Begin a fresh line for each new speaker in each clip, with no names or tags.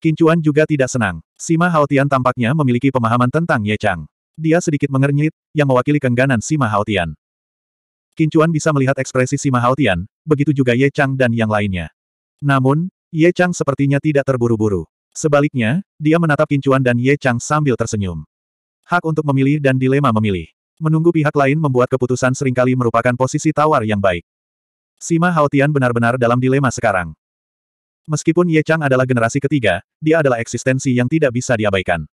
Kincuan juga tidak senang. Sima Haotian tampaknya memiliki pemahaman tentang Ye Chang. Dia sedikit mengernyit, yang mewakili kengganan Sima Haotian. Kincuan bisa melihat ekspresi Sima Haotian, begitu juga Ye Chang dan yang lainnya. Namun, Ye Chang sepertinya tidak terburu-buru. Sebaliknya, dia menatap Kincuan dan Ye Chang sambil tersenyum. Hak untuk memilih dan dilema memilih. Menunggu pihak lain membuat keputusan seringkali merupakan posisi tawar yang baik. Sima Haotian benar-benar dalam dilema sekarang. Meskipun Ye Chang adalah generasi ketiga, dia adalah eksistensi yang tidak bisa diabaikan.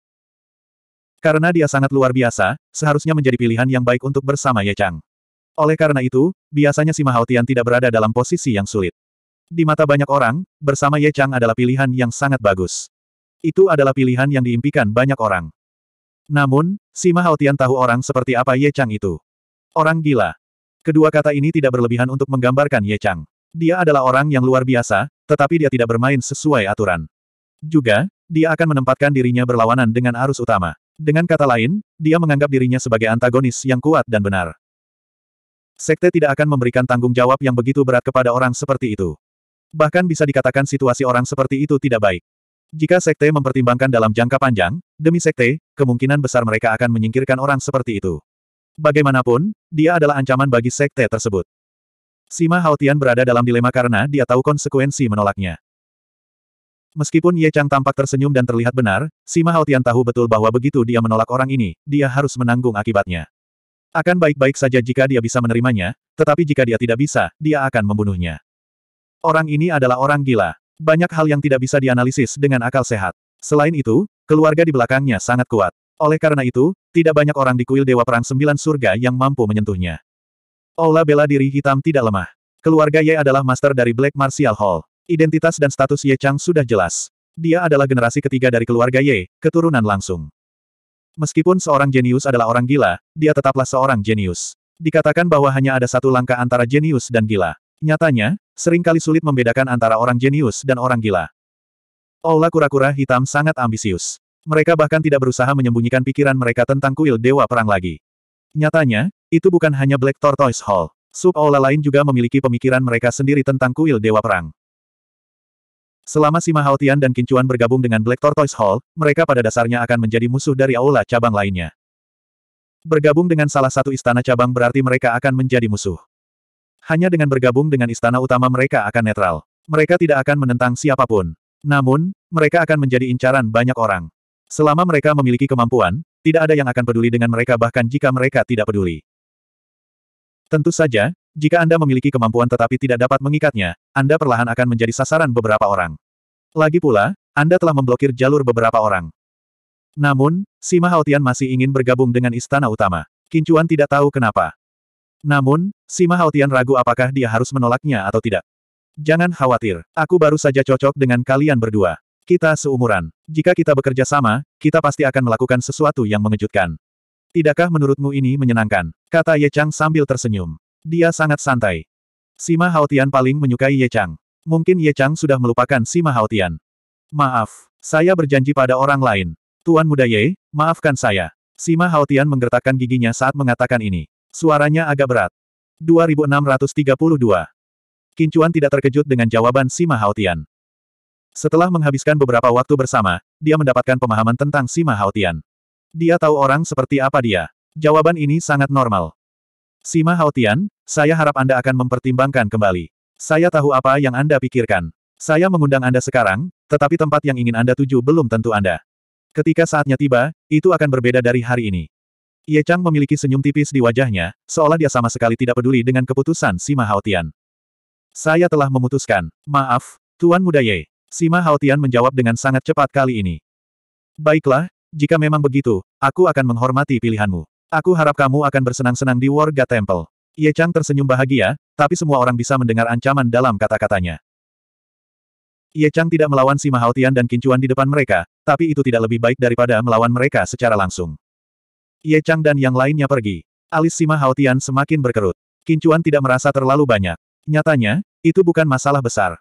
Karena dia sangat luar biasa, seharusnya menjadi pilihan yang baik untuk bersama Ye Chang. Oleh karena itu, biasanya si Tian tidak berada dalam posisi yang sulit. Di mata banyak orang, bersama Ye Chang adalah pilihan yang sangat bagus. Itu adalah pilihan yang diimpikan banyak orang. Namun, si Tian tahu orang seperti apa Ye Chang itu. Orang gila. Kedua kata ini tidak berlebihan untuk menggambarkan Ye Chang. Dia adalah orang yang luar biasa, tetapi dia tidak bermain sesuai aturan. Juga, dia akan menempatkan dirinya berlawanan dengan arus utama. Dengan kata lain, dia menganggap dirinya sebagai antagonis yang kuat dan benar. Sekte tidak akan memberikan tanggung jawab yang begitu berat kepada orang seperti itu. Bahkan bisa dikatakan situasi orang seperti itu tidak baik. Jika sekte mempertimbangkan dalam jangka panjang, demi sekte, kemungkinan besar mereka akan menyingkirkan orang seperti itu. Bagaimanapun, dia adalah ancaman bagi sekte tersebut. Sima Haotian berada dalam dilema karena dia tahu konsekuensi menolaknya. Meskipun Ye Chang tampak tersenyum dan terlihat benar, Sima Haotian tahu betul bahwa begitu dia menolak orang ini, dia harus menanggung akibatnya. Akan baik-baik saja jika dia bisa menerimanya, tetapi jika dia tidak bisa, dia akan membunuhnya. Orang ini adalah orang gila. Banyak hal yang tidak bisa dianalisis dengan akal sehat. Selain itu, keluarga di belakangnya sangat kuat. Oleh karena itu, tidak banyak orang di kuil Dewa Perang Sembilan Surga yang mampu menyentuhnya. Ola bela diri hitam tidak lemah. Keluarga Ye adalah master dari Black Martial Hall. Identitas dan status Ye Chang sudah jelas. Dia adalah generasi ketiga dari keluarga Ye, keturunan langsung. Meskipun seorang jenius adalah orang gila, dia tetaplah seorang jenius. Dikatakan bahwa hanya ada satu langkah antara jenius dan gila. Nyatanya, seringkali sulit membedakan antara orang jenius dan orang gila. Ola kura-kura hitam sangat ambisius. Mereka bahkan tidak berusaha menyembunyikan pikiran mereka tentang kuil Dewa Perang lagi. Nyatanya, itu bukan hanya Black Tortoise Hall. Sub-aula lain juga memiliki pemikiran mereka sendiri tentang kuil Dewa Perang. Selama Sima Haotian dan Kincuan bergabung dengan Black Tortoise Hall, mereka pada dasarnya akan menjadi musuh dari aula cabang lainnya. Bergabung dengan salah satu istana cabang berarti mereka akan menjadi musuh. Hanya dengan bergabung dengan istana utama mereka akan netral. Mereka tidak akan menentang siapapun. Namun, mereka akan menjadi incaran banyak orang. Selama mereka memiliki kemampuan, tidak ada yang akan peduli dengan mereka bahkan jika mereka tidak peduli. Tentu saja, jika Anda memiliki kemampuan tetapi tidak dapat mengikatnya, Anda perlahan akan menjadi sasaran beberapa orang. Lagi pula, Anda telah memblokir jalur beberapa orang. Namun, Sima Haotian masih ingin bergabung dengan istana utama. Kincuan tidak tahu kenapa. Namun, Sima Haotian ragu apakah dia harus menolaknya atau tidak. Jangan khawatir, aku baru saja cocok dengan kalian berdua. Kita seumuran. Jika kita bekerja sama, kita pasti akan melakukan sesuatu yang mengejutkan. Tidakkah menurutmu ini menyenangkan? Kata Ye Chang sambil tersenyum. Dia sangat santai. Sima Haotian paling menyukai Ye Chang. Mungkin Ye Chang sudah melupakan Sima Haotian. Maaf, saya berjanji pada orang lain. Tuan muda Ye, maafkan saya. Sima Haotian menggertakkan giginya saat mengatakan ini. Suaranya agak berat. 2632. Kincuan tidak terkejut dengan jawaban Sima Haotian. Setelah menghabiskan beberapa waktu bersama, dia mendapatkan pemahaman tentang Sima Haotian. Dia tahu orang seperti apa dia. Jawaban ini sangat normal. Sima Haotian, saya harap Anda akan mempertimbangkan kembali. Saya tahu apa yang Anda pikirkan. Saya mengundang Anda sekarang, tetapi tempat yang ingin Anda tuju belum tentu Anda. Ketika saatnya tiba, itu akan berbeda dari hari ini. Ye Chang memiliki senyum tipis di wajahnya, seolah dia sama sekali tidak peduli dengan keputusan Sima Haotian. Saya telah memutuskan. Maaf, Tuan Muda Ye. Sima Haotian menjawab dengan sangat cepat kali ini. Baiklah, jika memang begitu, aku akan menghormati pilihanmu. Aku harap kamu akan bersenang-senang di Warga Temple. Ye Chang tersenyum bahagia, tapi semua orang bisa mendengar ancaman dalam kata-katanya. Ye Chang tidak melawan Sima Haotian dan Kincuan di depan mereka, tapi itu tidak lebih baik daripada melawan mereka secara langsung. Ye Chang dan yang lainnya pergi. Alis Sima Haotian semakin berkerut. Kincuan tidak merasa terlalu banyak. Nyatanya, itu bukan masalah besar.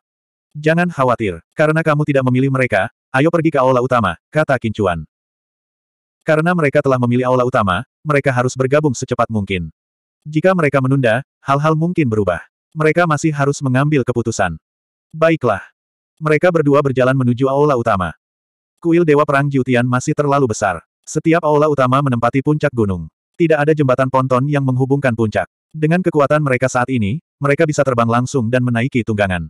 Jangan khawatir, karena kamu tidak memilih mereka, ayo pergi ke aula utama, kata Kincuan. Karena mereka telah memilih aula utama, mereka harus bergabung secepat mungkin. Jika mereka menunda, hal-hal mungkin berubah. Mereka masih harus mengambil keputusan. Baiklah. Mereka berdua berjalan menuju aula utama. Kuil Dewa Perang Jiutian masih terlalu besar. Setiap aula utama menempati puncak gunung. Tidak ada jembatan ponton yang menghubungkan puncak. Dengan kekuatan mereka saat ini, mereka bisa terbang langsung dan menaiki tunggangan.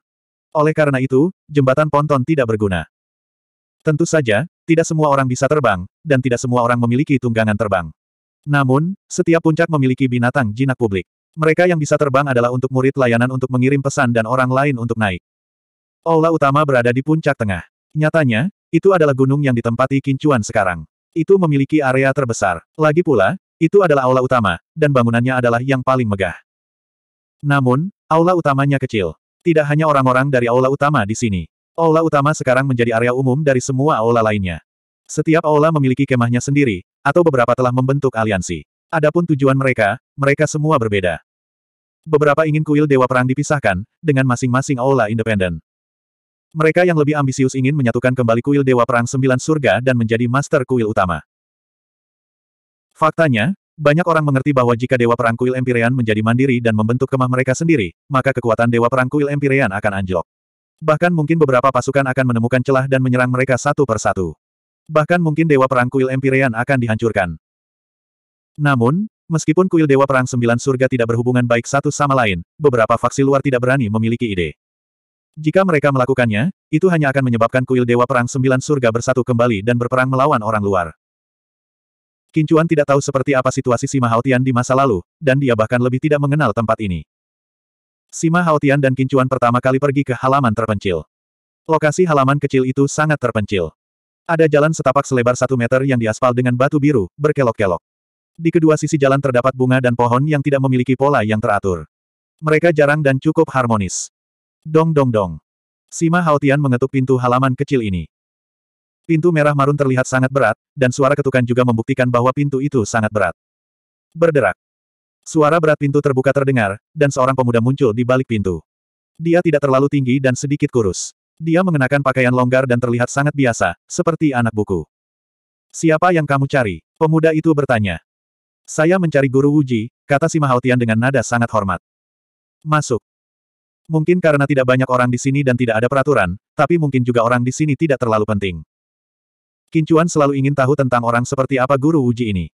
Oleh karena itu, jembatan ponton tidak berguna. Tentu saja, tidak semua orang bisa terbang, dan tidak semua orang memiliki tunggangan terbang. Namun, setiap puncak memiliki binatang jinak publik. Mereka yang bisa terbang adalah untuk murid layanan untuk mengirim pesan dan orang lain untuk naik. Aula utama berada di puncak tengah. Nyatanya, itu adalah gunung yang ditempati Kincuan sekarang. Itu memiliki area terbesar. Lagi pula, itu adalah aula utama, dan bangunannya adalah yang paling megah. Namun, aula utamanya kecil. Tidak hanya orang-orang dari aula utama di sini. Aula utama sekarang menjadi area umum dari semua aula lainnya. Setiap aula memiliki kemahnya sendiri, atau beberapa telah membentuk aliansi. Adapun tujuan mereka, mereka semua berbeda. Beberapa ingin kuil Dewa Perang dipisahkan, dengan masing-masing aula independen. Mereka yang lebih ambisius ingin menyatukan kembali kuil Dewa Perang Sembilan Surga dan menjadi master kuil utama. Faktanya, banyak orang mengerti bahwa jika Dewa Perang Kuil Empyrean menjadi mandiri dan membentuk kemah mereka sendiri, maka kekuatan Dewa Perang Kuil Empyrean akan anjlok. Bahkan mungkin beberapa pasukan akan menemukan celah dan menyerang mereka satu per satu. Bahkan mungkin Dewa Perang Kuil Empyrean akan dihancurkan. Namun, meskipun kuil Dewa Perang Sembilan Surga tidak berhubungan baik satu sama lain, beberapa faksi luar tidak berani memiliki ide. Jika mereka melakukannya, itu hanya akan menyebabkan kuil Dewa Perang Sembilan Surga bersatu kembali dan berperang melawan orang luar. Kincuan tidak tahu seperti apa situasi Sima Haotian di masa lalu, dan dia bahkan lebih tidak mengenal tempat ini. Sima Haotian dan Kincuan pertama kali pergi ke halaman terpencil. Lokasi halaman kecil itu sangat terpencil. Ada jalan setapak selebar satu meter yang diaspal dengan batu biru, berkelok-kelok. Di kedua sisi jalan terdapat bunga dan pohon yang tidak memiliki pola yang teratur. Mereka jarang dan cukup harmonis. Dong dong dong. Sima Haotian mengetuk pintu halaman kecil ini. Pintu merah marun terlihat sangat berat, dan suara ketukan juga membuktikan bahwa pintu itu sangat berat. Berderak. Suara berat pintu terbuka terdengar, dan seorang pemuda muncul di balik pintu. Dia tidak terlalu tinggi dan sedikit kurus. Dia mengenakan pakaian longgar dan terlihat sangat biasa, seperti anak buku. Siapa yang kamu cari? Pemuda itu bertanya. Saya mencari guru Wuji, kata si Mahautian dengan nada sangat hormat. Masuk. Mungkin karena tidak banyak orang di sini dan tidak ada peraturan, tapi mungkin juga orang di sini tidak terlalu penting. Kincuan selalu ingin tahu tentang orang seperti apa guru Uji ini.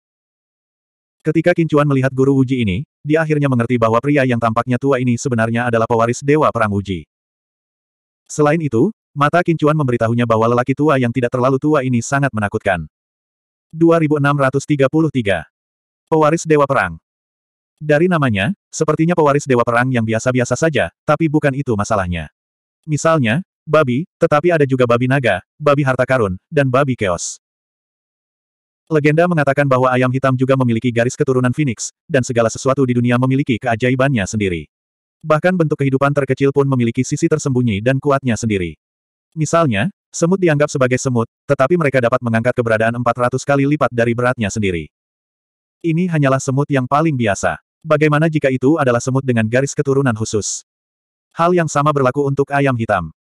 Ketika Kincuan melihat guru Uji ini, dia akhirnya mengerti bahwa pria yang tampaknya tua ini sebenarnya adalah pewaris Dewa Perang Uji. Selain itu, mata Kincuan memberitahunya bahwa lelaki tua yang tidak terlalu tua ini sangat menakutkan. 2633 Pewaris Dewa Perang Dari namanya, sepertinya pewaris Dewa Perang yang biasa-biasa saja, tapi bukan itu masalahnya. Misalnya, babi, tetapi ada juga babi naga, babi harta karun, dan babi keos. Legenda mengatakan bahwa ayam hitam juga memiliki garis keturunan Phoenix, dan segala sesuatu di dunia memiliki keajaibannya sendiri. Bahkan bentuk kehidupan terkecil pun memiliki sisi tersembunyi dan kuatnya sendiri. Misalnya, semut dianggap sebagai semut, tetapi mereka dapat mengangkat keberadaan 400 kali lipat dari beratnya sendiri. Ini hanyalah semut yang paling biasa. Bagaimana jika itu adalah semut dengan garis keturunan khusus? Hal yang sama berlaku untuk ayam hitam.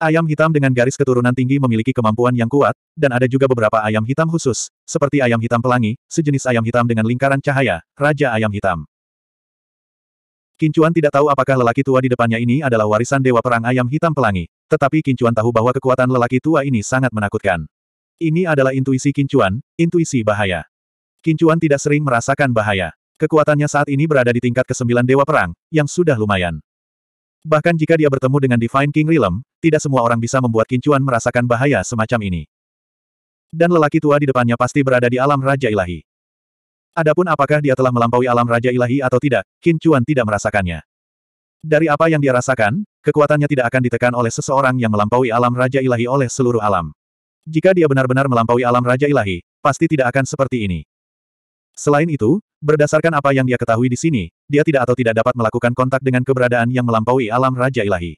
Ayam hitam dengan garis keturunan tinggi memiliki kemampuan yang kuat, dan ada juga beberapa ayam hitam khusus, seperti ayam hitam pelangi, sejenis ayam hitam dengan lingkaran cahaya, Raja Ayam Hitam. Kincuan tidak tahu apakah lelaki tua di depannya ini adalah warisan Dewa Perang Ayam Hitam Pelangi, tetapi Kincuan tahu bahwa kekuatan lelaki tua ini sangat menakutkan. Ini adalah intuisi Kincuan, intuisi bahaya. Kincuan tidak sering merasakan bahaya. Kekuatannya saat ini berada di tingkat ke-9 Dewa Perang, yang sudah lumayan. Bahkan jika dia bertemu dengan Divine King Realm, tidak semua orang bisa membuat Kincuan merasakan bahaya semacam ini. Dan lelaki tua di depannya pasti berada di alam Raja Ilahi. Adapun apakah dia telah melampaui alam Raja Ilahi atau tidak, Kincuan tidak merasakannya. Dari apa yang dia rasakan, kekuatannya tidak akan ditekan oleh seseorang yang melampaui alam Raja Ilahi oleh seluruh alam. Jika dia benar-benar melampaui alam Raja Ilahi, pasti tidak akan seperti ini. Selain itu, berdasarkan apa yang dia ketahui di sini, dia tidak atau tidak dapat melakukan kontak dengan keberadaan yang melampaui alam Raja Ilahi.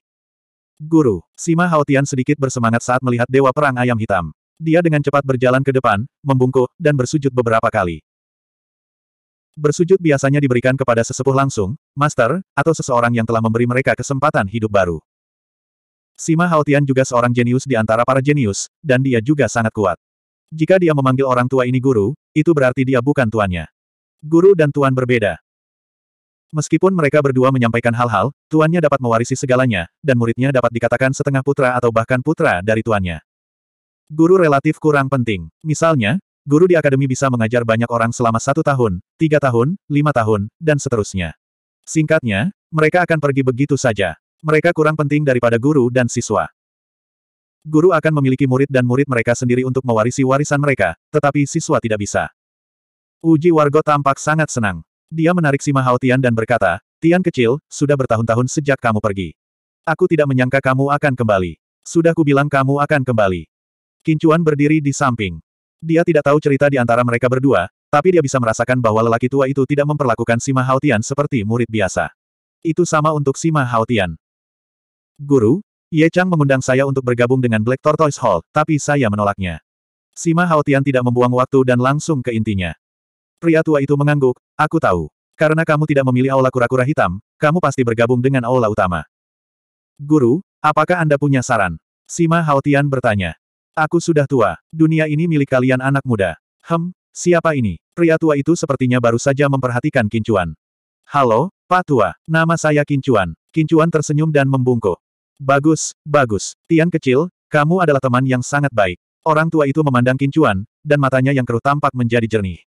Guru, Sima Haotian sedikit bersemangat saat melihat Dewa Perang Ayam Hitam. Dia dengan cepat berjalan ke depan, membungkuk, dan bersujud beberapa kali. Bersujud biasanya diberikan kepada sesepuh langsung, master, atau seseorang yang telah memberi mereka kesempatan hidup baru. Sima Haotian juga seorang jenius di antara para jenius, dan dia juga sangat kuat. Jika dia memanggil orang tua ini guru, itu berarti dia bukan tuannya. Guru dan tuan berbeda. Meskipun mereka berdua menyampaikan hal-hal, tuannya dapat mewarisi segalanya, dan muridnya dapat dikatakan setengah putra atau bahkan putra dari tuannya. Guru relatif kurang penting. Misalnya, guru di akademi bisa mengajar banyak orang selama satu tahun, tiga tahun, lima tahun, dan seterusnya. Singkatnya, mereka akan pergi begitu saja. Mereka kurang penting daripada guru dan siswa. Guru akan memiliki murid dan murid mereka sendiri untuk mewarisi warisan mereka, tetapi siswa tidak bisa. Uji Wargo tampak sangat senang. Dia menarik Sima Mahao Tian dan berkata, Tian kecil, sudah bertahun-tahun sejak kamu pergi. Aku tidak menyangka kamu akan kembali. Sudah kubilang kamu akan kembali. Kincuan berdiri di samping. Dia tidak tahu cerita di antara mereka berdua, tapi dia bisa merasakan bahwa lelaki tua itu tidak memperlakukan Sima Haotian seperti murid biasa. Itu sama untuk Sima Haotian. Guru, Ye Chang mengundang saya untuk bergabung dengan Black Tortoise Hall, tapi saya menolaknya. Sima Haotian tidak membuang waktu dan langsung ke intinya. Pria tua itu mengangguk, aku tahu. Karena kamu tidak memilih aula kura-kura hitam, kamu pasti bergabung dengan aula utama. Guru, apakah Anda punya saran? Sima Haotian bertanya. Aku sudah tua, dunia ini milik kalian anak muda. Hem, siapa ini? Pria tua itu sepertinya baru saja memperhatikan Kincuan. Halo, Pak Tua, nama saya Kincuan. Kincuan tersenyum dan membungkuk. Bagus, bagus. Tian kecil, kamu adalah teman yang sangat baik. Orang tua itu memandang Kincuan, dan matanya yang keruh tampak menjadi jernih.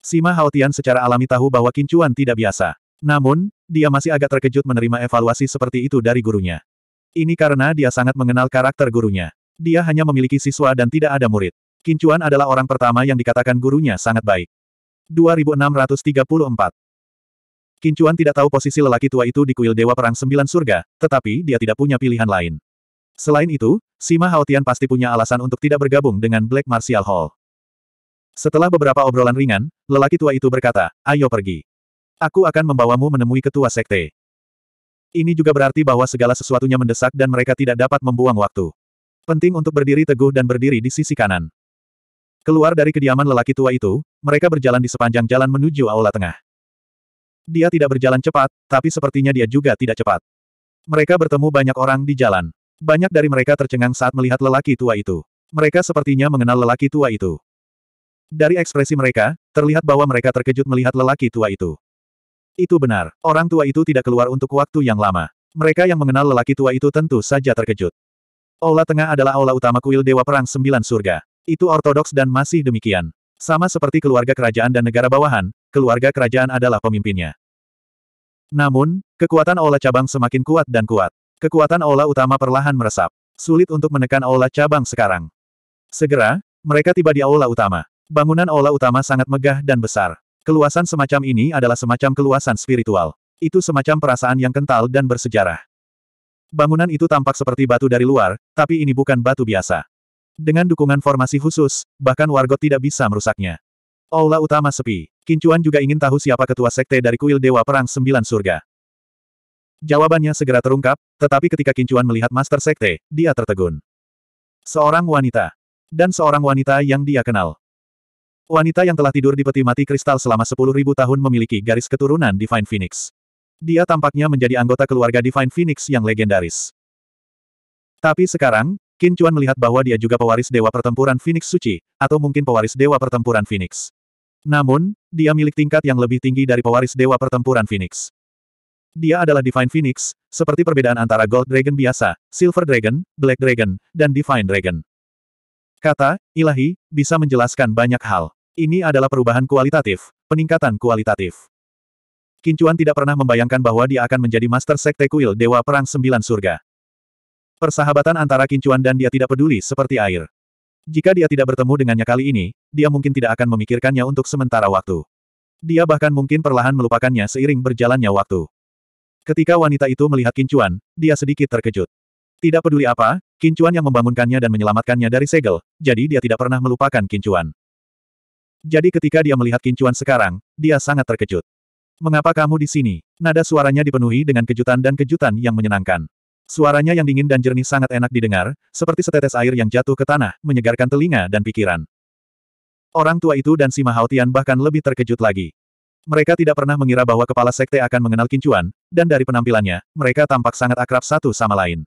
Sima Haotian secara alami tahu bahwa Kincuan tidak biasa. Namun, dia masih agak terkejut menerima evaluasi seperti itu dari gurunya. Ini karena dia sangat mengenal karakter gurunya. Dia hanya memiliki siswa dan tidak ada murid. Kincuan adalah orang pertama yang dikatakan gurunya sangat baik. 2634 Kincuan tidak tahu posisi lelaki tua itu di kuil Dewa Perang Sembilan Surga, tetapi dia tidak punya pilihan lain. Selain itu, Sima Haotian pasti punya alasan untuk tidak bergabung dengan Black Martial Hall. Setelah beberapa obrolan ringan, lelaki tua itu berkata, ayo pergi. Aku akan membawamu menemui ketua sekte. Ini juga berarti bahwa segala sesuatunya mendesak dan mereka tidak dapat membuang waktu. Penting untuk berdiri teguh dan berdiri di sisi kanan. Keluar dari kediaman lelaki tua itu, mereka berjalan di sepanjang jalan menuju aula tengah. Dia tidak berjalan cepat, tapi sepertinya dia juga tidak cepat. Mereka bertemu banyak orang di jalan. Banyak dari mereka tercengang saat melihat lelaki tua itu. Mereka sepertinya mengenal lelaki tua itu. Dari ekspresi mereka, terlihat bahwa mereka terkejut melihat lelaki tua itu. Itu benar, orang tua itu tidak keluar untuk waktu yang lama. Mereka yang mengenal lelaki tua itu tentu saja terkejut. Aula tengah adalah aula utama kuil Dewa Perang Sembilan Surga. Itu ortodoks dan masih demikian. Sama seperti keluarga kerajaan dan negara bawahan, keluarga kerajaan adalah pemimpinnya. Namun, kekuatan aula cabang semakin kuat dan kuat. Kekuatan aula utama perlahan meresap. Sulit untuk menekan aula cabang sekarang. Segera, mereka tiba di aula utama. Bangunan aula utama sangat megah dan besar. Keluasan semacam ini adalah semacam keluasan spiritual. Itu semacam perasaan yang kental dan bersejarah. Bangunan itu tampak seperti batu dari luar, tapi ini bukan batu biasa. Dengan dukungan formasi khusus, bahkan Wargot tidak bisa merusaknya. Aula utama sepi. Kincuan juga ingin tahu siapa ketua sekte dari kuil Dewa Perang Sembilan Surga. Jawabannya segera terungkap, tetapi ketika Kincuan melihat Master Sekte, dia tertegun. Seorang wanita. Dan seorang wanita yang dia kenal. Wanita yang telah tidur di peti mati kristal selama 10.000 tahun memiliki garis keturunan Divine Phoenix. Dia tampaknya menjadi anggota keluarga Divine Phoenix yang legendaris. Tapi sekarang, Qin Chuan melihat bahwa dia juga pewaris Dewa Pertempuran Phoenix Suci, atau mungkin pewaris Dewa Pertempuran Phoenix. Namun, dia milik tingkat yang lebih tinggi dari pewaris Dewa Pertempuran Phoenix. Dia adalah Divine Phoenix, seperti perbedaan antara Gold Dragon biasa, Silver Dragon, Black Dragon, dan Divine Dragon. Kata, ilahi, bisa menjelaskan banyak hal. Ini adalah perubahan kualitatif, peningkatan kualitatif. Kincuan tidak pernah membayangkan bahwa dia akan menjadi Master Sekte Kuil Dewa Perang Sembilan Surga. Persahabatan antara Kincuan dan dia tidak peduli seperti air. Jika dia tidak bertemu dengannya kali ini, dia mungkin tidak akan memikirkannya untuk sementara waktu. Dia bahkan mungkin perlahan melupakannya seiring berjalannya waktu. Ketika wanita itu melihat Kincuan, dia sedikit terkejut. Tidak peduli apa, Kincuan yang membangunkannya dan menyelamatkannya dari segel, jadi dia tidak pernah melupakan Kincuan. Jadi ketika dia melihat kincuan sekarang, dia sangat terkejut. Mengapa kamu di sini? Nada suaranya dipenuhi dengan kejutan dan kejutan yang menyenangkan. Suaranya yang dingin dan jernih sangat enak didengar, seperti setetes air yang jatuh ke tanah, menyegarkan telinga dan pikiran. Orang tua itu dan si Mahautian bahkan lebih terkejut lagi. Mereka tidak pernah mengira bahwa kepala sekte akan mengenal Kincuan, dan dari penampilannya, mereka tampak sangat akrab satu sama lain.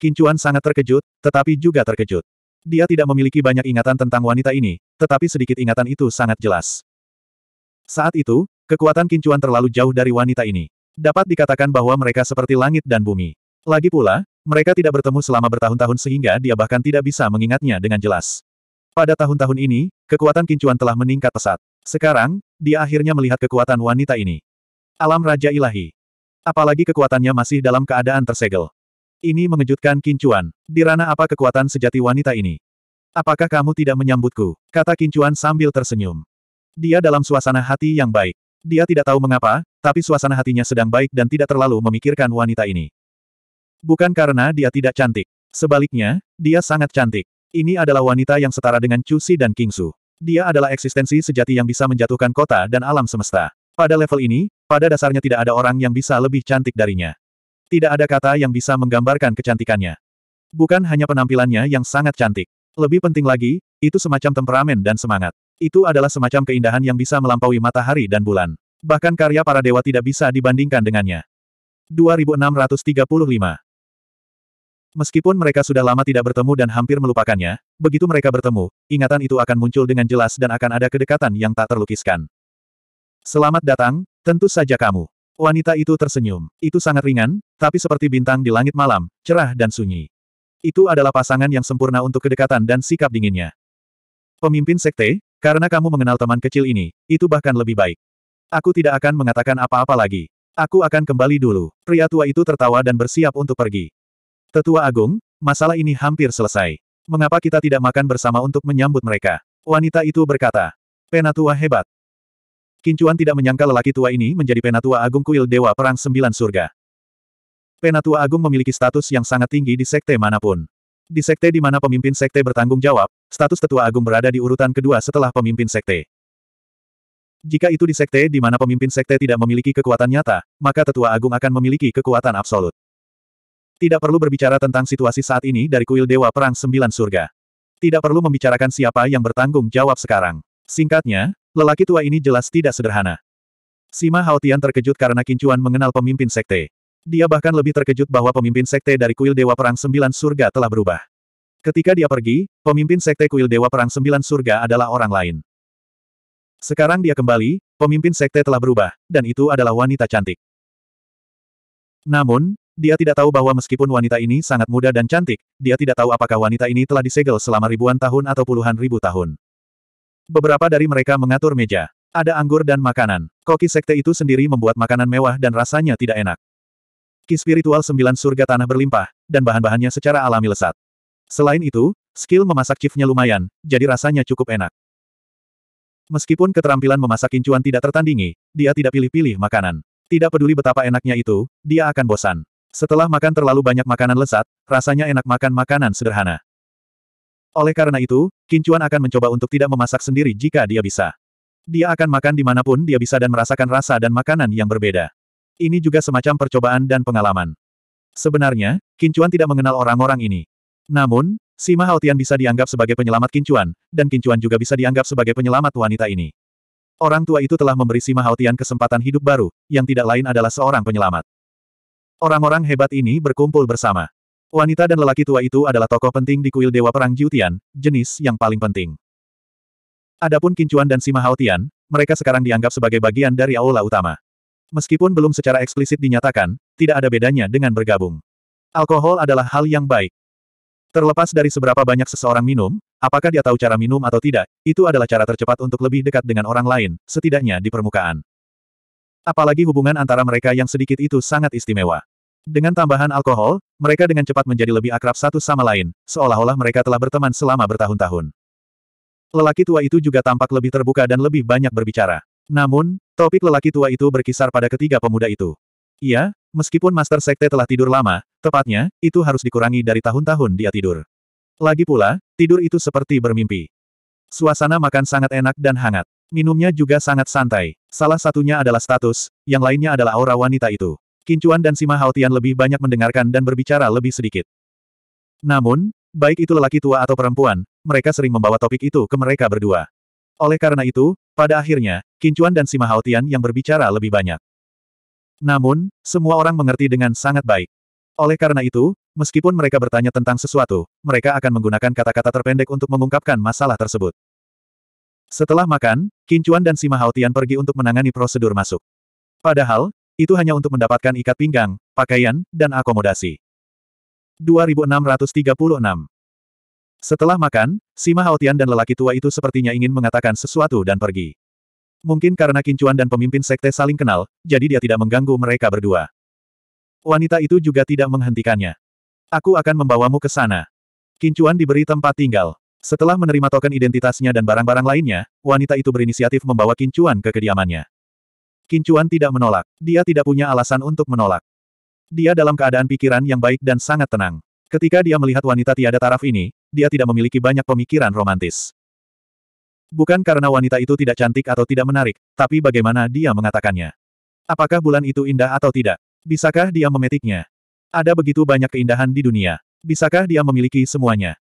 Kincuan sangat terkejut, tetapi juga terkejut. Dia tidak memiliki banyak ingatan tentang wanita ini, tetapi sedikit ingatan itu sangat jelas. Saat itu, kekuatan kincuan terlalu jauh dari wanita ini. Dapat dikatakan bahwa mereka seperti langit dan bumi. Lagi pula, mereka tidak bertemu selama bertahun-tahun sehingga dia bahkan tidak bisa mengingatnya dengan jelas. Pada tahun-tahun ini, kekuatan kincuan telah meningkat pesat. Sekarang, dia akhirnya melihat kekuatan wanita ini. Alam Raja Ilahi. Apalagi kekuatannya masih dalam keadaan tersegel. Ini mengejutkan Kincuan. Di ranah apa kekuatan sejati wanita ini? Apakah kamu tidak menyambutku? Kata Kincuan sambil tersenyum. Dia dalam suasana hati yang baik. Dia tidak tahu mengapa, tapi suasana hatinya sedang baik dan tidak terlalu memikirkan wanita ini. Bukan karena dia tidak cantik. Sebaliknya, dia sangat cantik. Ini adalah wanita yang setara dengan Chu Si dan King Su. Dia adalah eksistensi sejati yang bisa menjatuhkan kota dan alam semesta. Pada level ini, pada dasarnya tidak ada orang yang bisa lebih cantik darinya. Tidak ada kata yang bisa menggambarkan kecantikannya. Bukan hanya penampilannya yang sangat cantik. Lebih penting lagi, itu semacam temperamen dan semangat. Itu adalah semacam keindahan yang bisa melampaui matahari dan bulan. Bahkan karya para dewa tidak bisa dibandingkan dengannya. 2635 Meskipun mereka sudah lama tidak bertemu dan hampir melupakannya, begitu mereka bertemu, ingatan itu akan muncul dengan jelas dan akan ada kedekatan yang tak terlukiskan. Selamat datang, tentu saja kamu. Wanita itu tersenyum. Itu sangat ringan, tapi seperti bintang di langit malam, cerah dan sunyi. Itu adalah pasangan yang sempurna untuk kedekatan dan sikap dinginnya. Pemimpin sekte, karena kamu mengenal teman kecil ini, itu bahkan lebih baik. Aku tidak akan mengatakan apa-apa lagi. Aku akan kembali dulu. Pria tua itu tertawa dan bersiap untuk pergi. Tetua Agung, masalah ini hampir selesai. Mengapa kita tidak makan bersama untuk menyambut mereka? Wanita itu berkata. Penatua hebat. Kincuan tidak menyangka lelaki tua ini menjadi penatua agung kuil Dewa Perang Sembilan Surga. Penatua agung memiliki status yang sangat tinggi di sekte manapun. Di sekte di mana pemimpin sekte bertanggung jawab, status tetua agung berada di urutan kedua setelah pemimpin sekte. Jika itu di sekte di mana pemimpin sekte tidak memiliki kekuatan nyata, maka tetua agung akan memiliki kekuatan absolut. Tidak perlu berbicara tentang situasi saat ini dari kuil Dewa Perang Sembilan Surga. Tidak perlu membicarakan siapa yang bertanggung jawab sekarang. Singkatnya, Lelaki tua ini jelas tidak sederhana. Sima Haotian terkejut karena Kincuan mengenal pemimpin sekte. Dia bahkan lebih terkejut bahwa pemimpin sekte dari kuil Dewa Perang Sembilan Surga telah berubah. Ketika dia pergi, pemimpin sekte kuil Dewa Perang Sembilan Surga adalah orang lain. Sekarang dia kembali, pemimpin sekte telah berubah, dan itu adalah wanita cantik. Namun, dia tidak tahu bahwa meskipun wanita ini sangat muda dan cantik, dia tidak tahu apakah wanita ini telah disegel selama ribuan tahun atau puluhan ribu tahun. Beberapa dari mereka mengatur meja. Ada anggur dan makanan. Koki sekte itu sendiri membuat makanan mewah dan rasanya tidak enak. Ki spiritual sembilan surga tanah berlimpah, dan bahan-bahannya secara alami lesat. Selain itu, skill memasak chiefnya lumayan, jadi rasanya cukup enak. Meskipun keterampilan memasak incuan tidak tertandingi, dia tidak pilih-pilih makanan. Tidak peduli betapa enaknya itu, dia akan bosan. Setelah makan terlalu banyak makanan lesat, rasanya enak makan makanan sederhana. Oleh karena itu, Kincuan akan mencoba untuk tidak memasak sendiri jika dia bisa. Dia akan makan di dimanapun dia bisa dan merasakan rasa dan makanan yang berbeda. Ini juga semacam percobaan dan pengalaman. Sebenarnya, Kincuan tidak mengenal orang-orang ini. Namun, Sima Haotian bisa dianggap sebagai penyelamat Kincuan, dan Kincuan juga bisa dianggap sebagai penyelamat wanita ini. Orang tua itu telah memberi Sima Haotian kesempatan hidup baru, yang tidak lain adalah seorang penyelamat. Orang-orang hebat ini berkumpul bersama. Wanita dan lelaki tua itu adalah tokoh penting di kuil Dewa Perang Jiutian, jenis yang paling penting. Adapun Kincuan dan Sima Haotian, mereka sekarang dianggap sebagai bagian dari aula utama. Meskipun belum secara eksplisit dinyatakan, tidak ada bedanya dengan bergabung. Alkohol adalah hal yang baik. Terlepas dari seberapa banyak seseorang minum, apakah dia tahu cara minum atau tidak, itu adalah cara tercepat untuk lebih dekat dengan orang lain, setidaknya di permukaan. Apalagi hubungan antara mereka yang sedikit itu sangat istimewa. Dengan tambahan alkohol, mereka dengan cepat menjadi lebih akrab satu sama lain, seolah-olah mereka telah berteman selama bertahun-tahun. Lelaki tua itu juga tampak lebih terbuka dan lebih banyak berbicara. Namun, topik lelaki tua itu berkisar pada ketiga pemuda itu. Iya, meskipun Master Sekte telah tidur lama, tepatnya, itu harus dikurangi dari tahun-tahun dia tidur. Lagi pula, tidur itu seperti bermimpi. Suasana makan sangat enak dan hangat. Minumnya juga sangat santai. Salah satunya adalah status, yang lainnya adalah aura wanita itu. Kincuan dan Sima Haotian lebih banyak mendengarkan dan berbicara lebih sedikit. Namun, baik itu lelaki tua atau perempuan, mereka sering membawa topik itu ke mereka berdua. Oleh karena itu, pada akhirnya, Kincuan dan Sima Haotian yang berbicara lebih banyak. Namun, semua orang mengerti dengan sangat baik. Oleh karena itu, meskipun mereka bertanya tentang sesuatu, mereka akan menggunakan kata-kata terpendek untuk mengungkapkan masalah tersebut. Setelah makan, Kincuan dan Sima Haotian pergi untuk menangani prosedur masuk. Padahal, itu hanya untuk mendapatkan ikat pinggang, pakaian, dan akomodasi. 2636 Setelah makan, Sima Haotian dan lelaki tua itu sepertinya ingin mengatakan sesuatu dan pergi. Mungkin karena Kincuan dan pemimpin sekte saling kenal, jadi dia tidak mengganggu mereka berdua. Wanita itu juga tidak menghentikannya. Aku akan membawamu ke sana. Kincuan diberi tempat tinggal. Setelah menerima token identitasnya dan barang-barang lainnya, wanita itu berinisiatif membawa Kincuan ke kediamannya. Kincuan tidak menolak. Dia tidak punya alasan untuk menolak. Dia dalam keadaan pikiran yang baik dan sangat tenang. Ketika dia melihat wanita tiada taraf ini, dia tidak memiliki banyak pemikiran romantis. Bukan karena wanita itu tidak cantik atau tidak menarik, tapi bagaimana dia mengatakannya. Apakah bulan itu indah atau tidak? Bisakah dia memetiknya? Ada begitu banyak keindahan di dunia. Bisakah dia memiliki semuanya?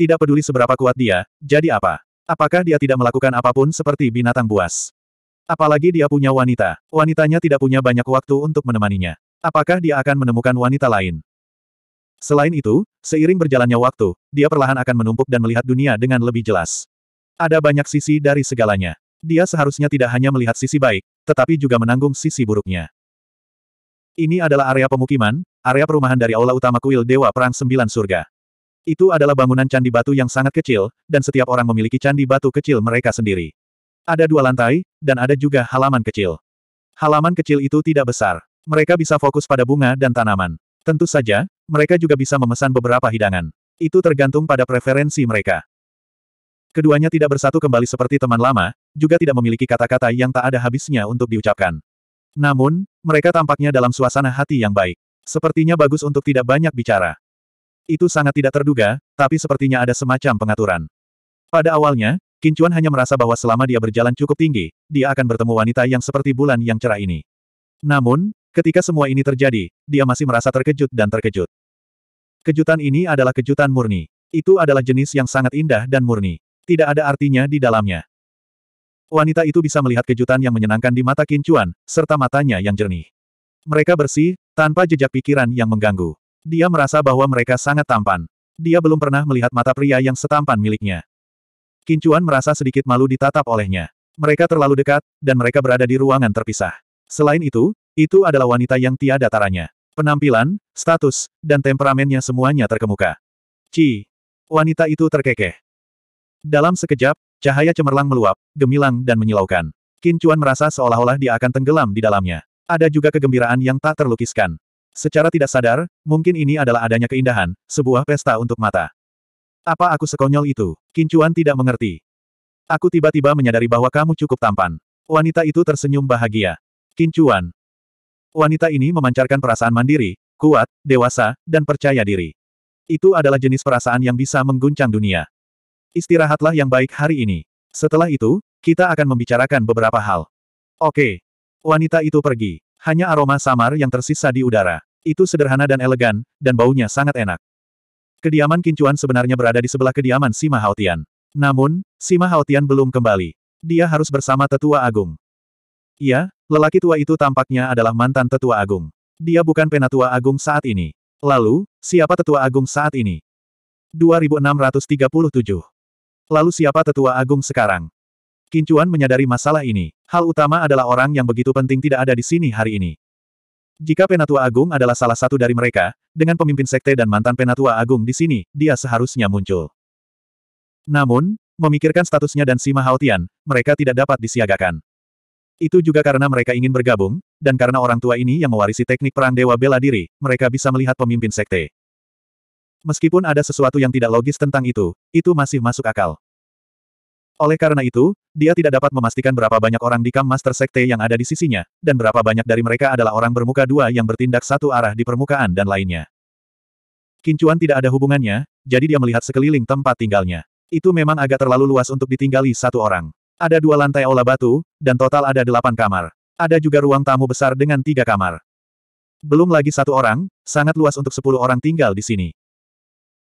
Tidak peduli seberapa kuat dia, jadi apa? Apakah dia tidak melakukan apapun seperti binatang buas? Apalagi dia punya wanita. Wanitanya tidak punya banyak waktu untuk menemaninya. Apakah dia akan menemukan wanita lain? Selain itu, seiring berjalannya waktu, dia perlahan akan menumpuk dan melihat dunia dengan lebih jelas. Ada banyak sisi dari segalanya. Dia seharusnya tidak hanya melihat sisi baik, tetapi juga menanggung sisi buruknya. Ini adalah area pemukiman, area perumahan dari aula utama kuil Dewa Perang Sembilan Surga. Itu adalah bangunan candi batu yang sangat kecil, dan setiap orang memiliki candi batu kecil mereka sendiri. Ada dua lantai, dan ada juga halaman kecil. Halaman kecil itu tidak besar. Mereka bisa fokus pada bunga dan tanaman. Tentu saja, mereka juga bisa memesan beberapa hidangan. Itu tergantung pada preferensi mereka. Keduanya tidak bersatu kembali seperti teman lama, juga tidak memiliki kata-kata yang tak ada habisnya untuk diucapkan. Namun, mereka tampaknya dalam suasana hati yang baik. Sepertinya bagus untuk tidak banyak bicara. Itu sangat tidak terduga, tapi sepertinya ada semacam pengaturan. Pada awalnya, Kincuan hanya merasa bahwa selama dia berjalan cukup tinggi, dia akan bertemu wanita yang seperti bulan yang cerah ini. Namun, ketika semua ini terjadi, dia masih merasa terkejut dan terkejut. Kejutan ini adalah kejutan murni. Itu adalah jenis yang sangat indah dan murni. Tidak ada artinya di dalamnya. Wanita itu bisa melihat kejutan yang menyenangkan di mata Kincuan, serta matanya yang jernih. Mereka bersih, tanpa jejak pikiran yang mengganggu. Dia merasa bahwa mereka sangat tampan. Dia belum pernah melihat mata pria yang setampan miliknya. Kincuan merasa sedikit malu ditatap olehnya. Mereka terlalu dekat, dan mereka berada di ruangan terpisah. Selain itu, itu adalah wanita yang tiada taranya. Penampilan, status, dan temperamennya semuanya terkemuka. Ci. Wanita itu terkekeh. Dalam sekejap, cahaya cemerlang meluap, gemilang dan menyilaukan. Kincuan merasa seolah-olah dia akan tenggelam di dalamnya. Ada juga kegembiraan yang tak terlukiskan. Secara tidak sadar, mungkin ini adalah adanya keindahan, sebuah pesta untuk mata. Apa aku sekonyol itu? Kincuan tidak mengerti. Aku tiba-tiba menyadari bahwa kamu cukup tampan. Wanita itu tersenyum bahagia. Kincuan. Wanita ini memancarkan perasaan mandiri, kuat, dewasa, dan percaya diri. Itu adalah jenis perasaan yang bisa mengguncang dunia. Istirahatlah yang baik hari ini. Setelah itu, kita akan membicarakan beberapa hal. Oke. Wanita itu pergi. Hanya aroma samar yang tersisa di udara. Itu sederhana dan elegan, dan baunya sangat enak. Kediaman Kincuan sebenarnya berada di sebelah kediaman Sima Haotian. Namun, Sima Haotian belum kembali. Dia harus bersama tetua agung. Ya, lelaki tua itu tampaknya adalah mantan tetua agung. Dia bukan penatua agung saat ini. Lalu, siapa tetua agung saat ini? 2637. Lalu siapa tetua agung sekarang? Kincuan menyadari masalah ini. Hal utama adalah orang yang begitu penting tidak ada di sini hari ini. Jika Penatua Agung adalah salah satu dari mereka, dengan pemimpin sekte dan mantan Penatua Agung di sini, dia seharusnya muncul. Namun, memikirkan statusnya dan Sima Haotian, mereka tidak dapat disiagakan. Itu juga karena mereka ingin bergabung, dan karena orang tua ini yang mewarisi teknik perang dewa bela diri, mereka bisa melihat pemimpin sekte. Meskipun ada sesuatu yang tidak logis tentang itu, itu masih masuk akal. Oleh karena itu, dia tidak dapat memastikan berapa banyak orang di Kam Master Sekte yang ada di sisinya, dan berapa banyak dari mereka adalah orang bermuka dua yang bertindak satu arah di permukaan dan lainnya. Kincuan tidak ada hubungannya, jadi dia melihat sekeliling tempat tinggalnya. Itu memang agak terlalu luas untuk ditinggali satu orang. Ada dua lantai olah batu, dan total ada delapan kamar. Ada juga ruang tamu besar dengan tiga kamar. Belum lagi satu orang, sangat luas untuk sepuluh orang tinggal di sini.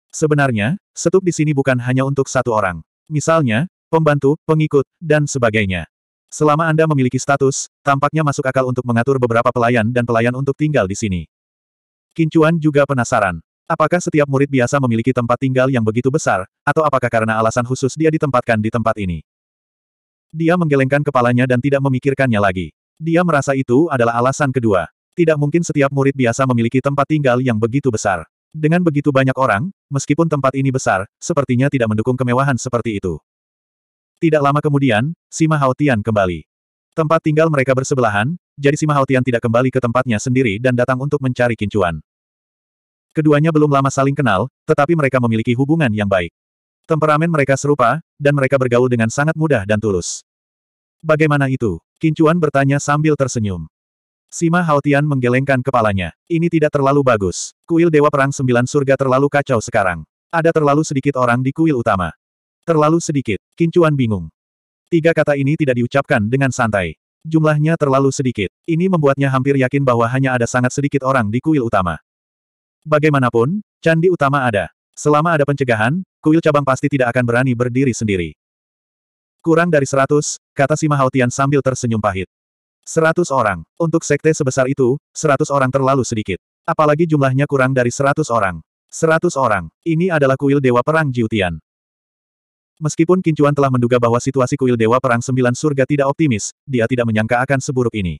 Sebenarnya, setup di sini bukan hanya untuk satu orang. Misalnya, pembantu, pengikut, dan sebagainya. Selama Anda memiliki status, tampaknya masuk akal untuk mengatur beberapa pelayan dan pelayan untuk tinggal di sini. Kincuan juga penasaran. Apakah setiap murid biasa memiliki tempat tinggal yang begitu besar, atau apakah karena alasan khusus dia ditempatkan di tempat ini? Dia menggelengkan kepalanya dan tidak memikirkannya lagi. Dia merasa itu adalah alasan kedua. Tidak mungkin setiap murid biasa memiliki tempat tinggal yang begitu besar. Dengan begitu banyak orang, meskipun tempat ini besar, sepertinya tidak mendukung kemewahan seperti itu. Tidak lama kemudian, Sima Haotian kembali. Tempat tinggal mereka bersebelahan, jadi Sima Haotian tidak kembali ke tempatnya sendiri dan datang untuk mencari kincuan. Keduanya belum lama saling kenal, tetapi mereka memiliki hubungan yang baik. Temperamen mereka serupa, dan mereka bergaul dengan sangat mudah dan tulus. Bagaimana itu? Kincuan bertanya sambil tersenyum. Sima Haotian menggelengkan kepalanya. Ini tidak terlalu bagus. Kuil Dewa Perang Sembilan Surga terlalu kacau sekarang. Ada terlalu sedikit orang di kuil utama. Terlalu sedikit, Kincuan bingung. Tiga kata ini tidak diucapkan dengan santai. Jumlahnya terlalu sedikit. Ini membuatnya hampir yakin bahwa hanya ada sangat sedikit orang di kuil utama. Bagaimanapun, candi utama ada. Selama ada pencegahan, kuil cabang pasti tidak akan berani berdiri sendiri. Kurang dari seratus, kata Sima Mahautian sambil tersenyum pahit. Seratus orang. Untuk sekte sebesar itu, seratus orang terlalu sedikit. Apalagi jumlahnya kurang dari seratus orang. Seratus orang. Ini adalah kuil Dewa Perang Jiutian. Meskipun Kincuan telah menduga bahwa situasi kuil Dewa Perang Sembilan Surga tidak optimis, dia tidak menyangka akan seburuk ini.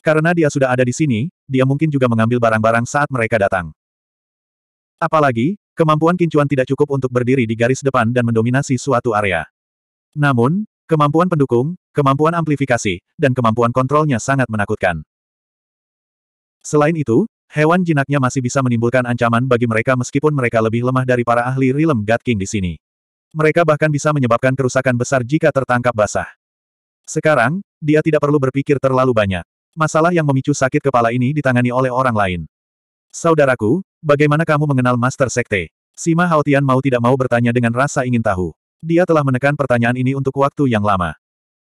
Karena dia sudah ada di sini, dia mungkin juga mengambil barang-barang saat mereka datang. Apalagi, kemampuan Kincuan tidak cukup untuk berdiri di garis depan dan mendominasi suatu area. Namun, kemampuan pendukung, kemampuan amplifikasi, dan kemampuan kontrolnya sangat menakutkan. Selain itu, hewan jinaknya masih bisa menimbulkan ancaman bagi mereka meskipun mereka lebih lemah dari para ahli Rilem God King di sini. Mereka bahkan bisa menyebabkan kerusakan besar jika tertangkap basah. Sekarang, dia tidak perlu berpikir terlalu banyak. Masalah yang memicu sakit kepala ini ditangani oleh orang lain. Saudaraku, bagaimana kamu mengenal Master Sekte? Sima Haotian mau tidak mau bertanya dengan rasa ingin tahu. Dia telah menekan pertanyaan ini untuk waktu yang lama.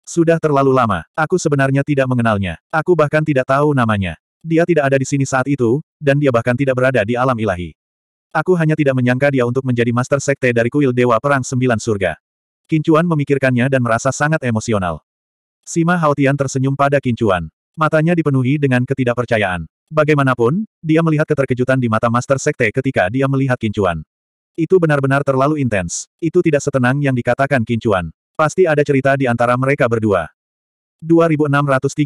Sudah terlalu lama, aku sebenarnya tidak mengenalnya. Aku bahkan tidak tahu namanya. Dia tidak ada di sini saat itu, dan dia bahkan tidak berada di alam ilahi. Aku hanya tidak menyangka dia untuk menjadi master sekte dari kuil Dewa Perang Sembilan Surga. Kincuan memikirkannya dan merasa sangat emosional. Sima Haotian tersenyum pada Kincuan. Matanya dipenuhi dengan ketidakpercayaan. Bagaimanapun, dia melihat keterkejutan di mata Master Sekte ketika dia melihat Kincuan. Itu benar-benar terlalu intens. Itu tidak setenang yang dikatakan Kincuan. Pasti ada cerita di antara mereka berdua. 2638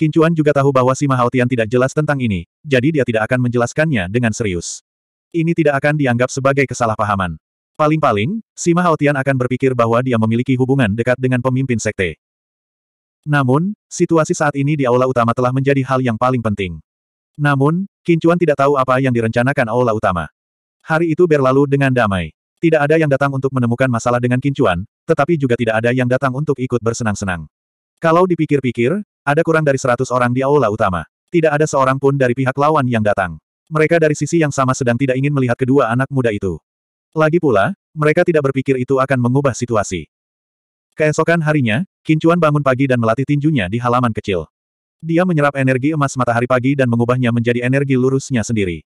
Kincuan juga tahu bahwa Sima Mahautian tidak jelas tentang ini, jadi dia tidak akan menjelaskannya dengan serius. Ini tidak akan dianggap sebagai kesalahpahaman. Paling-paling, Sima Mahautian akan berpikir bahwa dia memiliki hubungan dekat dengan pemimpin sekte. Namun, situasi saat ini di aula utama telah menjadi hal yang paling penting. Namun, Kincuan tidak tahu apa yang direncanakan aula utama. Hari itu berlalu dengan damai. Tidak ada yang datang untuk menemukan masalah dengan Kincuan, tetapi juga tidak ada yang datang untuk ikut bersenang-senang. Kalau dipikir-pikir, ada kurang dari seratus orang di aula utama. Tidak ada seorang pun dari pihak lawan yang datang. Mereka dari sisi yang sama sedang tidak ingin melihat kedua anak muda itu. Lagi pula, mereka tidak berpikir itu akan mengubah situasi. Keesokan harinya, Kincuan bangun pagi dan melatih tinjunya di halaman kecil. Dia menyerap energi emas matahari pagi dan mengubahnya menjadi energi lurusnya sendiri.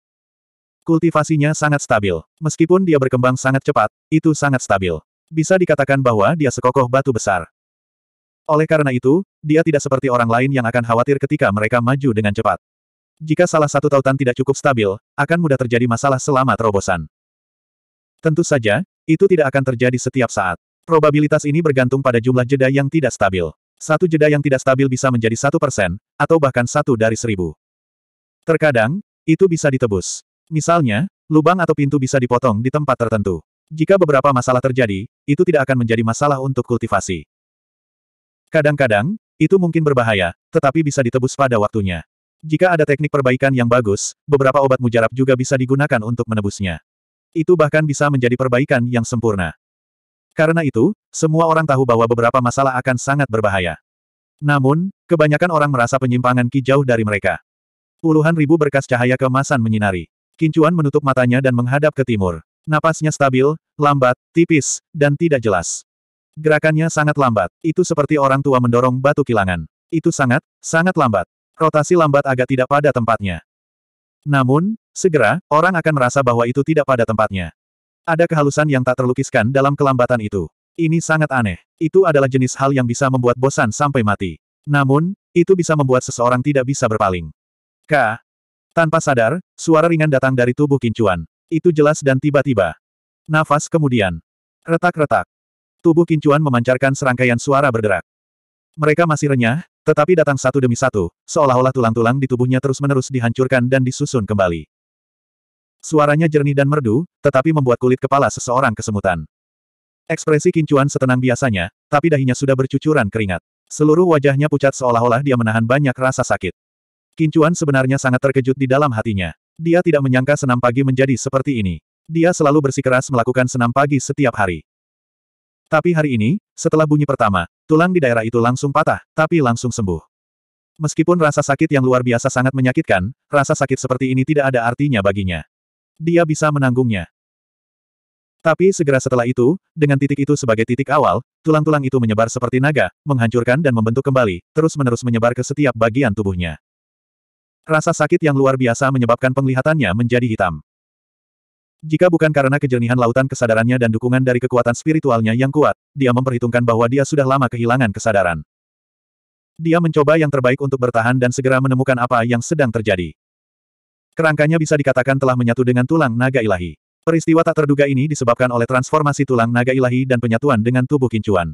Kultivasinya sangat stabil. Meskipun dia berkembang sangat cepat, itu sangat stabil. Bisa dikatakan bahwa dia sekokoh batu besar. Oleh karena itu, dia tidak seperti orang lain yang akan khawatir ketika mereka maju dengan cepat. Jika salah satu tautan tidak cukup stabil, akan mudah terjadi masalah selama terobosan. Tentu saja, itu tidak akan terjadi setiap saat. Probabilitas ini bergantung pada jumlah jeda yang tidak stabil. Satu jeda yang tidak stabil bisa menjadi satu persen, atau bahkan satu dari seribu. Terkadang, itu bisa ditebus. Misalnya, lubang atau pintu bisa dipotong di tempat tertentu. Jika beberapa masalah terjadi, itu tidak akan menjadi masalah untuk kultivasi. Kadang-kadang, itu mungkin berbahaya, tetapi bisa ditebus pada waktunya. Jika ada teknik perbaikan yang bagus, beberapa obat mujarab juga bisa digunakan untuk menebusnya. Itu bahkan bisa menjadi perbaikan yang sempurna. Karena itu, semua orang tahu bahwa beberapa masalah akan sangat berbahaya. Namun, kebanyakan orang merasa penyimpangan Ki jauh dari mereka. Puluhan ribu berkas cahaya kemasan menyinari. Kincuan menutup matanya dan menghadap ke timur. Napasnya stabil, lambat, tipis, dan tidak jelas. Gerakannya sangat lambat. Itu seperti orang tua mendorong batu kilangan. Itu sangat, sangat lambat. Rotasi lambat agak tidak pada tempatnya. Namun, segera, orang akan merasa bahwa itu tidak pada tempatnya. Ada kehalusan yang tak terlukiskan dalam kelambatan itu. Ini sangat aneh. Itu adalah jenis hal yang bisa membuat bosan sampai mati. Namun, itu bisa membuat seseorang tidak bisa berpaling. K. Tanpa sadar, suara ringan datang dari tubuh kincuan. Itu jelas dan tiba-tiba. Nafas kemudian. Retak-retak. Tubuh Kincuan memancarkan serangkaian suara berderak. Mereka masih renyah, tetapi datang satu demi satu, seolah-olah tulang-tulang di tubuhnya terus-menerus dihancurkan dan disusun kembali. Suaranya jernih dan merdu, tetapi membuat kulit kepala seseorang kesemutan. Ekspresi Kincuan setenang biasanya, tapi dahinya sudah bercucuran keringat. Seluruh wajahnya pucat seolah-olah dia menahan banyak rasa sakit. Kincuan sebenarnya sangat terkejut di dalam hatinya. Dia tidak menyangka senam pagi menjadi seperti ini. Dia selalu bersikeras melakukan senam pagi setiap hari. Tapi hari ini, setelah bunyi pertama, tulang di daerah itu langsung patah, tapi langsung sembuh. Meskipun rasa sakit yang luar biasa sangat menyakitkan, rasa sakit seperti ini tidak ada artinya baginya. Dia bisa menanggungnya. Tapi segera setelah itu, dengan titik itu sebagai titik awal, tulang-tulang itu menyebar seperti naga, menghancurkan dan membentuk kembali, terus-menerus menyebar ke setiap bagian tubuhnya. Rasa sakit yang luar biasa menyebabkan penglihatannya menjadi hitam. Jika bukan karena kejernihan lautan kesadarannya dan dukungan dari kekuatan spiritualnya yang kuat, dia memperhitungkan bahwa dia sudah lama kehilangan kesadaran. Dia mencoba yang terbaik untuk bertahan dan segera menemukan apa yang sedang terjadi. Kerangkanya bisa dikatakan telah menyatu dengan tulang naga ilahi. Peristiwa tak terduga ini disebabkan oleh transformasi tulang naga ilahi dan penyatuan dengan tubuh kincuan.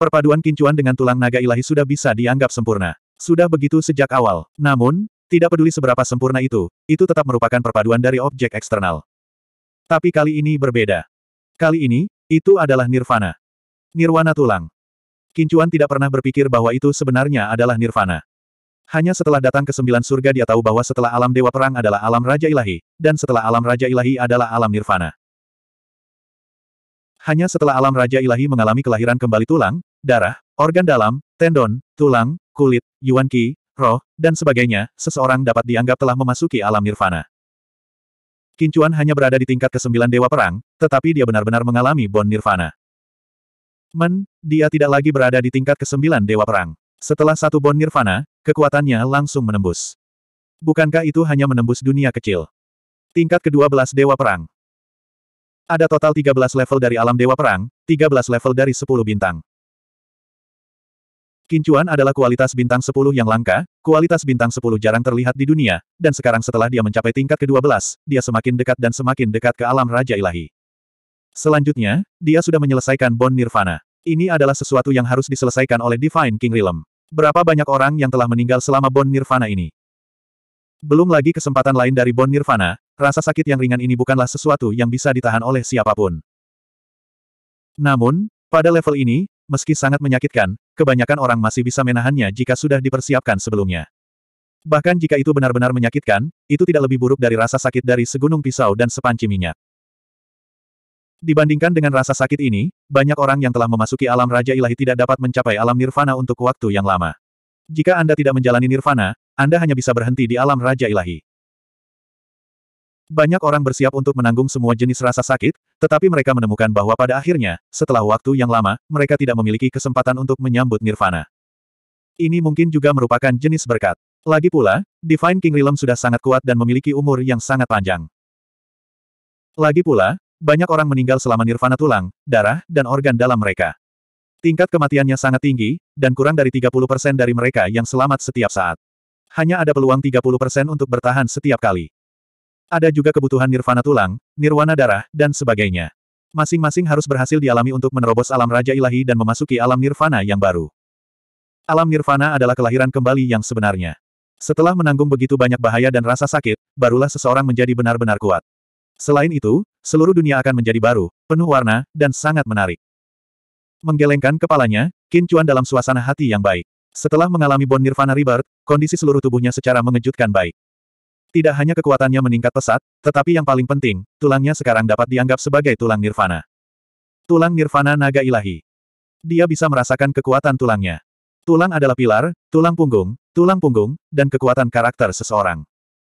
Perpaduan kincuan dengan tulang naga ilahi sudah bisa dianggap sempurna. Sudah begitu sejak awal. Namun, tidak peduli seberapa sempurna itu, itu tetap merupakan perpaduan dari objek eksternal. Tapi kali ini berbeda. Kali ini, itu adalah nirvana. Nirwana tulang. Kincuan tidak pernah berpikir bahwa itu sebenarnya adalah nirvana. Hanya setelah datang ke sembilan surga dia tahu bahwa setelah alam dewa perang adalah alam raja ilahi, dan setelah alam raja ilahi adalah alam nirvana. Hanya setelah alam raja ilahi mengalami kelahiran kembali tulang, darah, organ dalam, tendon, tulang, kulit, yuan qi, roh, dan sebagainya, seseorang dapat dianggap telah memasuki alam nirvana. Kincuan hanya berada di tingkat ke-9 Dewa Perang, tetapi dia benar-benar mengalami Bon Nirvana. Men, dia tidak lagi berada di tingkat ke-9 Dewa Perang. Setelah satu Bon Nirvana, kekuatannya langsung menembus. Bukankah itu hanya menembus dunia kecil? Tingkat ke-12 Dewa Perang. Ada total 13 level dari alam Dewa Perang, 13 level dari 10 bintang. Kincuan adalah kualitas bintang 10 yang langka, kualitas bintang 10 jarang terlihat di dunia, dan sekarang setelah dia mencapai tingkat ke-12, dia semakin dekat dan semakin dekat ke alam Raja Ilahi. Selanjutnya, dia sudah menyelesaikan Bon Nirvana. Ini adalah sesuatu yang harus diselesaikan oleh Divine King Realm. Berapa banyak orang yang telah meninggal selama Bon Nirvana ini? Belum lagi kesempatan lain dari Bon Nirvana, rasa sakit yang ringan ini bukanlah sesuatu yang bisa ditahan oleh siapapun. Namun, pada level ini, meski sangat menyakitkan, kebanyakan orang masih bisa menahannya jika sudah dipersiapkan sebelumnya. Bahkan jika itu benar-benar menyakitkan, itu tidak lebih buruk dari rasa sakit dari segunung pisau dan sepanci minyak. Dibandingkan dengan rasa sakit ini, banyak orang yang telah memasuki alam Raja Ilahi tidak dapat mencapai alam nirvana untuk waktu yang lama. Jika Anda tidak menjalani nirvana, Anda hanya bisa berhenti di alam Raja Ilahi. Banyak orang bersiap untuk menanggung semua jenis rasa sakit, tetapi mereka menemukan bahwa pada akhirnya, setelah waktu yang lama, mereka tidak memiliki kesempatan untuk menyambut nirvana. Ini mungkin juga merupakan jenis berkat. Lagi pula, Divine King Realm sudah sangat kuat dan memiliki umur yang sangat panjang. Lagi pula, banyak orang meninggal selama nirvana tulang, darah, dan organ dalam mereka. Tingkat kematiannya sangat tinggi, dan kurang dari 30% dari mereka yang selamat setiap saat. Hanya ada peluang 30% untuk bertahan setiap kali. Ada juga kebutuhan nirvana tulang, nirwana darah, dan sebagainya. Masing-masing harus berhasil dialami untuk menerobos alam Raja Ilahi dan memasuki alam nirvana yang baru. Alam nirvana adalah kelahiran kembali yang sebenarnya. Setelah menanggung begitu banyak bahaya dan rasa sakit, barulah seseorang menjadi benar-benar kuat. Selain itu, seluruh dunia akan menjadi baru, penuh warna, dan sangat menarik. Menggelengkan kepalanya, Qin dalam suasana hati yang baik. Setelah mengalami Bon Nirvana Rebirth, kondisi seluruh tubuhnya secara mengejutkan baik. Tidak hanya kekuatannya meningkat pesat, tetapi yang paling penting, tulangnya sekarang dapat dianggap sebagai tulang nirvana. Tulang nirvana naga ilahi. Dia bisa merasakan kekuatan tulangnya. Tulang adalah pilar, tulang punggung, tulang punggung, dan kekuatan karakter seseorang.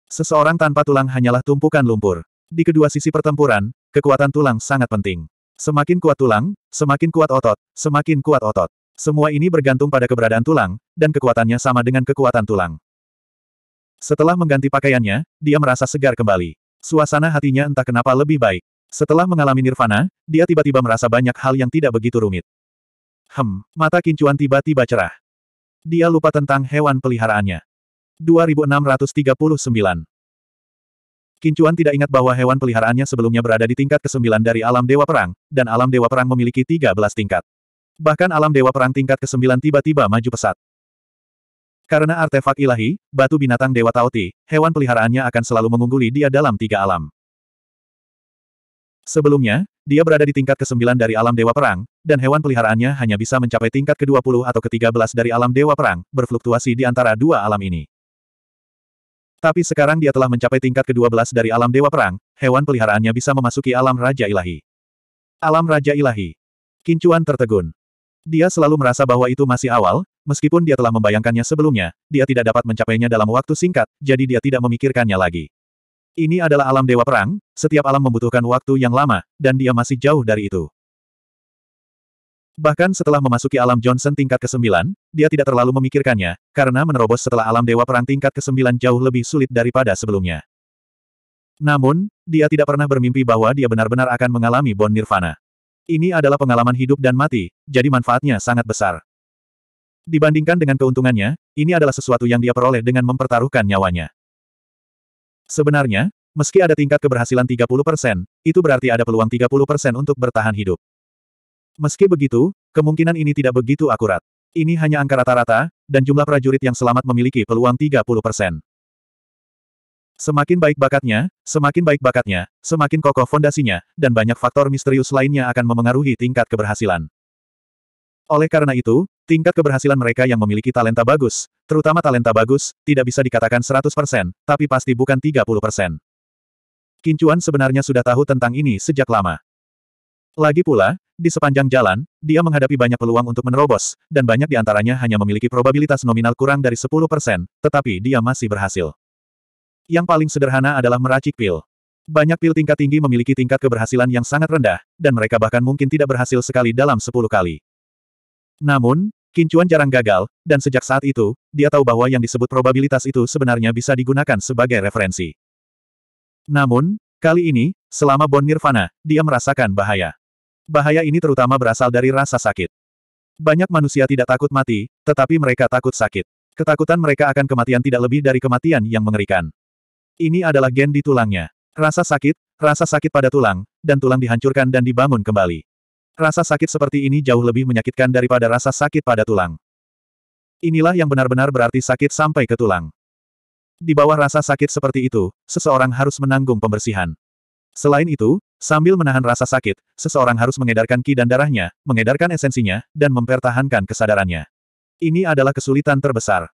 Seseorang tanpa tulang hanyalah tumpukan lumpur. Di kedua sisi pertempuran, kekuatan tulang sangat penting. Semakin kuat tulang, semakin kuat otot, semakin kuat otot. Semua ini bergantung pada keberadaan tulang, dan kekuatannya sama dengan kekuatan tulang. Setelah mengganti pakaiannya, dia merasa segar kembali. Suasana hatinya entah kenapa lebih baik. Setelah mengalami nirvana, dia tiba-tiba merasa banyak hal yang tidak begitu rumit. Hem, mata kincuan tiba-tiba cerah. Dia lupa tentang hewan peliharaannya. 2639 Kincuan tidak ingat bahwa hewan peliharaannya sebelumnya berada di tingkat ke-9 dari alam Dewa Perang, dan alam Dewa Perang memiliki 13 tingkat. Bahkan alam Dewa Perang tingkat ke-9 tiba-tiba maju pesat. Karena artefak ilahi, batu binatang Dewa Taoti, hewan peliharaannya akan selalu mengungguli dia dalam tiga alam. Sebelumnya, dia berada di tingkat ke-9 dari alam Dewa Perang, dan hewan peliharaannya hanya bisa mencapai tingkat ke-20 atau ke-13 dari alam Dewa Perang, berfluktuasi di antara dua alam ini. Tapi sekarang dia telah mencapai tingkat ke-12 dari alam Dewa Perang, hewan peliharaannya bisa memasuki alam Raja Ilahi. Alam Raja Ilahi. Kincuan tertegun. Dia selalu merasa bahwa itu masih awal, Meskipun dia telah membayangkannya sebelumnya, dia tidak dapat mencapainya dalam waktu singkat, jadi dia tidak memikirkannya lagi. Ini adalah alam dewa perang, setiap alam membutuhkan waktu yang lama, dan dia masih jauh dari itu. Bahkan setelah memasuki alam Johnson tingkat ke-9, dia tidak terlalu memikirkannya, karena menerobos setelah alam dewa perang tingkat ke-9 jauh lebih sulit daripada sebelumnya. Namun, dia tidak pernah bermimpi bahwa dia benar-benar akan mengalami Bon Nirvana. Ini adalah pengalaman hidup dan mati, jadi manfaatnya sangat besar. Dibandingkan dengan keuntungannya, ini adalah sesuatu yang dia peroleh dengan mempertaruhkan nyawanya. Sebenarnya, meski ada tingkat keberhasilan 30%, itu berarti ada peluang 30% untuk bertahan hidup. Meski begitu, kemungkinan ini tidak begitu akurat. Ini hanya angka rata-rata, dan jumlah prajurit yang selamat memiliki peluang 30%. Semakin baik bakatnya, semakin baik bakatnya, semakin kokoh fondasinya, dan banyak faktor misterius lainnya akan memengaruhi tingkat keberhasilan. Oleh karena itu, tingkat keberhasilan mereka yang memiliki talenta bagus, terutama talenta bagus, tidak bisa dikatakan 100%, tapi pasti bukan 30%. Kincuan sebenarnya sudah tahu tentang ini sejak lama. Lagi pula, di sepanjang jalan, dia menghadapi banyak peluang untuk menerobos, dan banyak di antaranya hanya memiliki probabilitas nominal kurang dari 10%, tetapi dia masih berhasil. Yang paling sederhana adalah meracik pil. Banyak pil tingkat tinggi memiliki tingkat keberhasilan yang sangat rendah, dan mereka bahkan mungkin tidak berhasil sekali dalam 10 kali. Namun, Kincuan jarang gagal, dan sejak saat itu, dia tahu bahwa yang disebut probabilitas itu sebenarnya bisa digunakan sebagai referensi. Namun, kali ini, selama Bon Nirvana, dia merasakan bahaya. Bahaya ini terutama berasal dari rasa sakit. Banyak manusia tidak takut mati, tetapi mereka takut sakit. Ketakutan mereka akan kematian tidak lebih dari kematian yang mengerikan. Ini adalah gen di tulangnya. Rasa sakit, rasa sakit pada tulang, dan tulang dihancurkan dan dibangun kembali. Rasa sakit seperti ini jauh lebih menyakitkan daripada rasa sakit pada tulang. Inilah yang benar-benar berarti sakit sampai ke tulang. Di bawah rasa sakit seperti itu, seseorang harus menanggung pembersihan. Selain itu, sambil menahan rasa sakit, seseorang harus mengedarkan ki dan darahnya, mengedarkan esensinya, dan mempertahankan kesadarannya. Ini adalah kesulitan terbesar.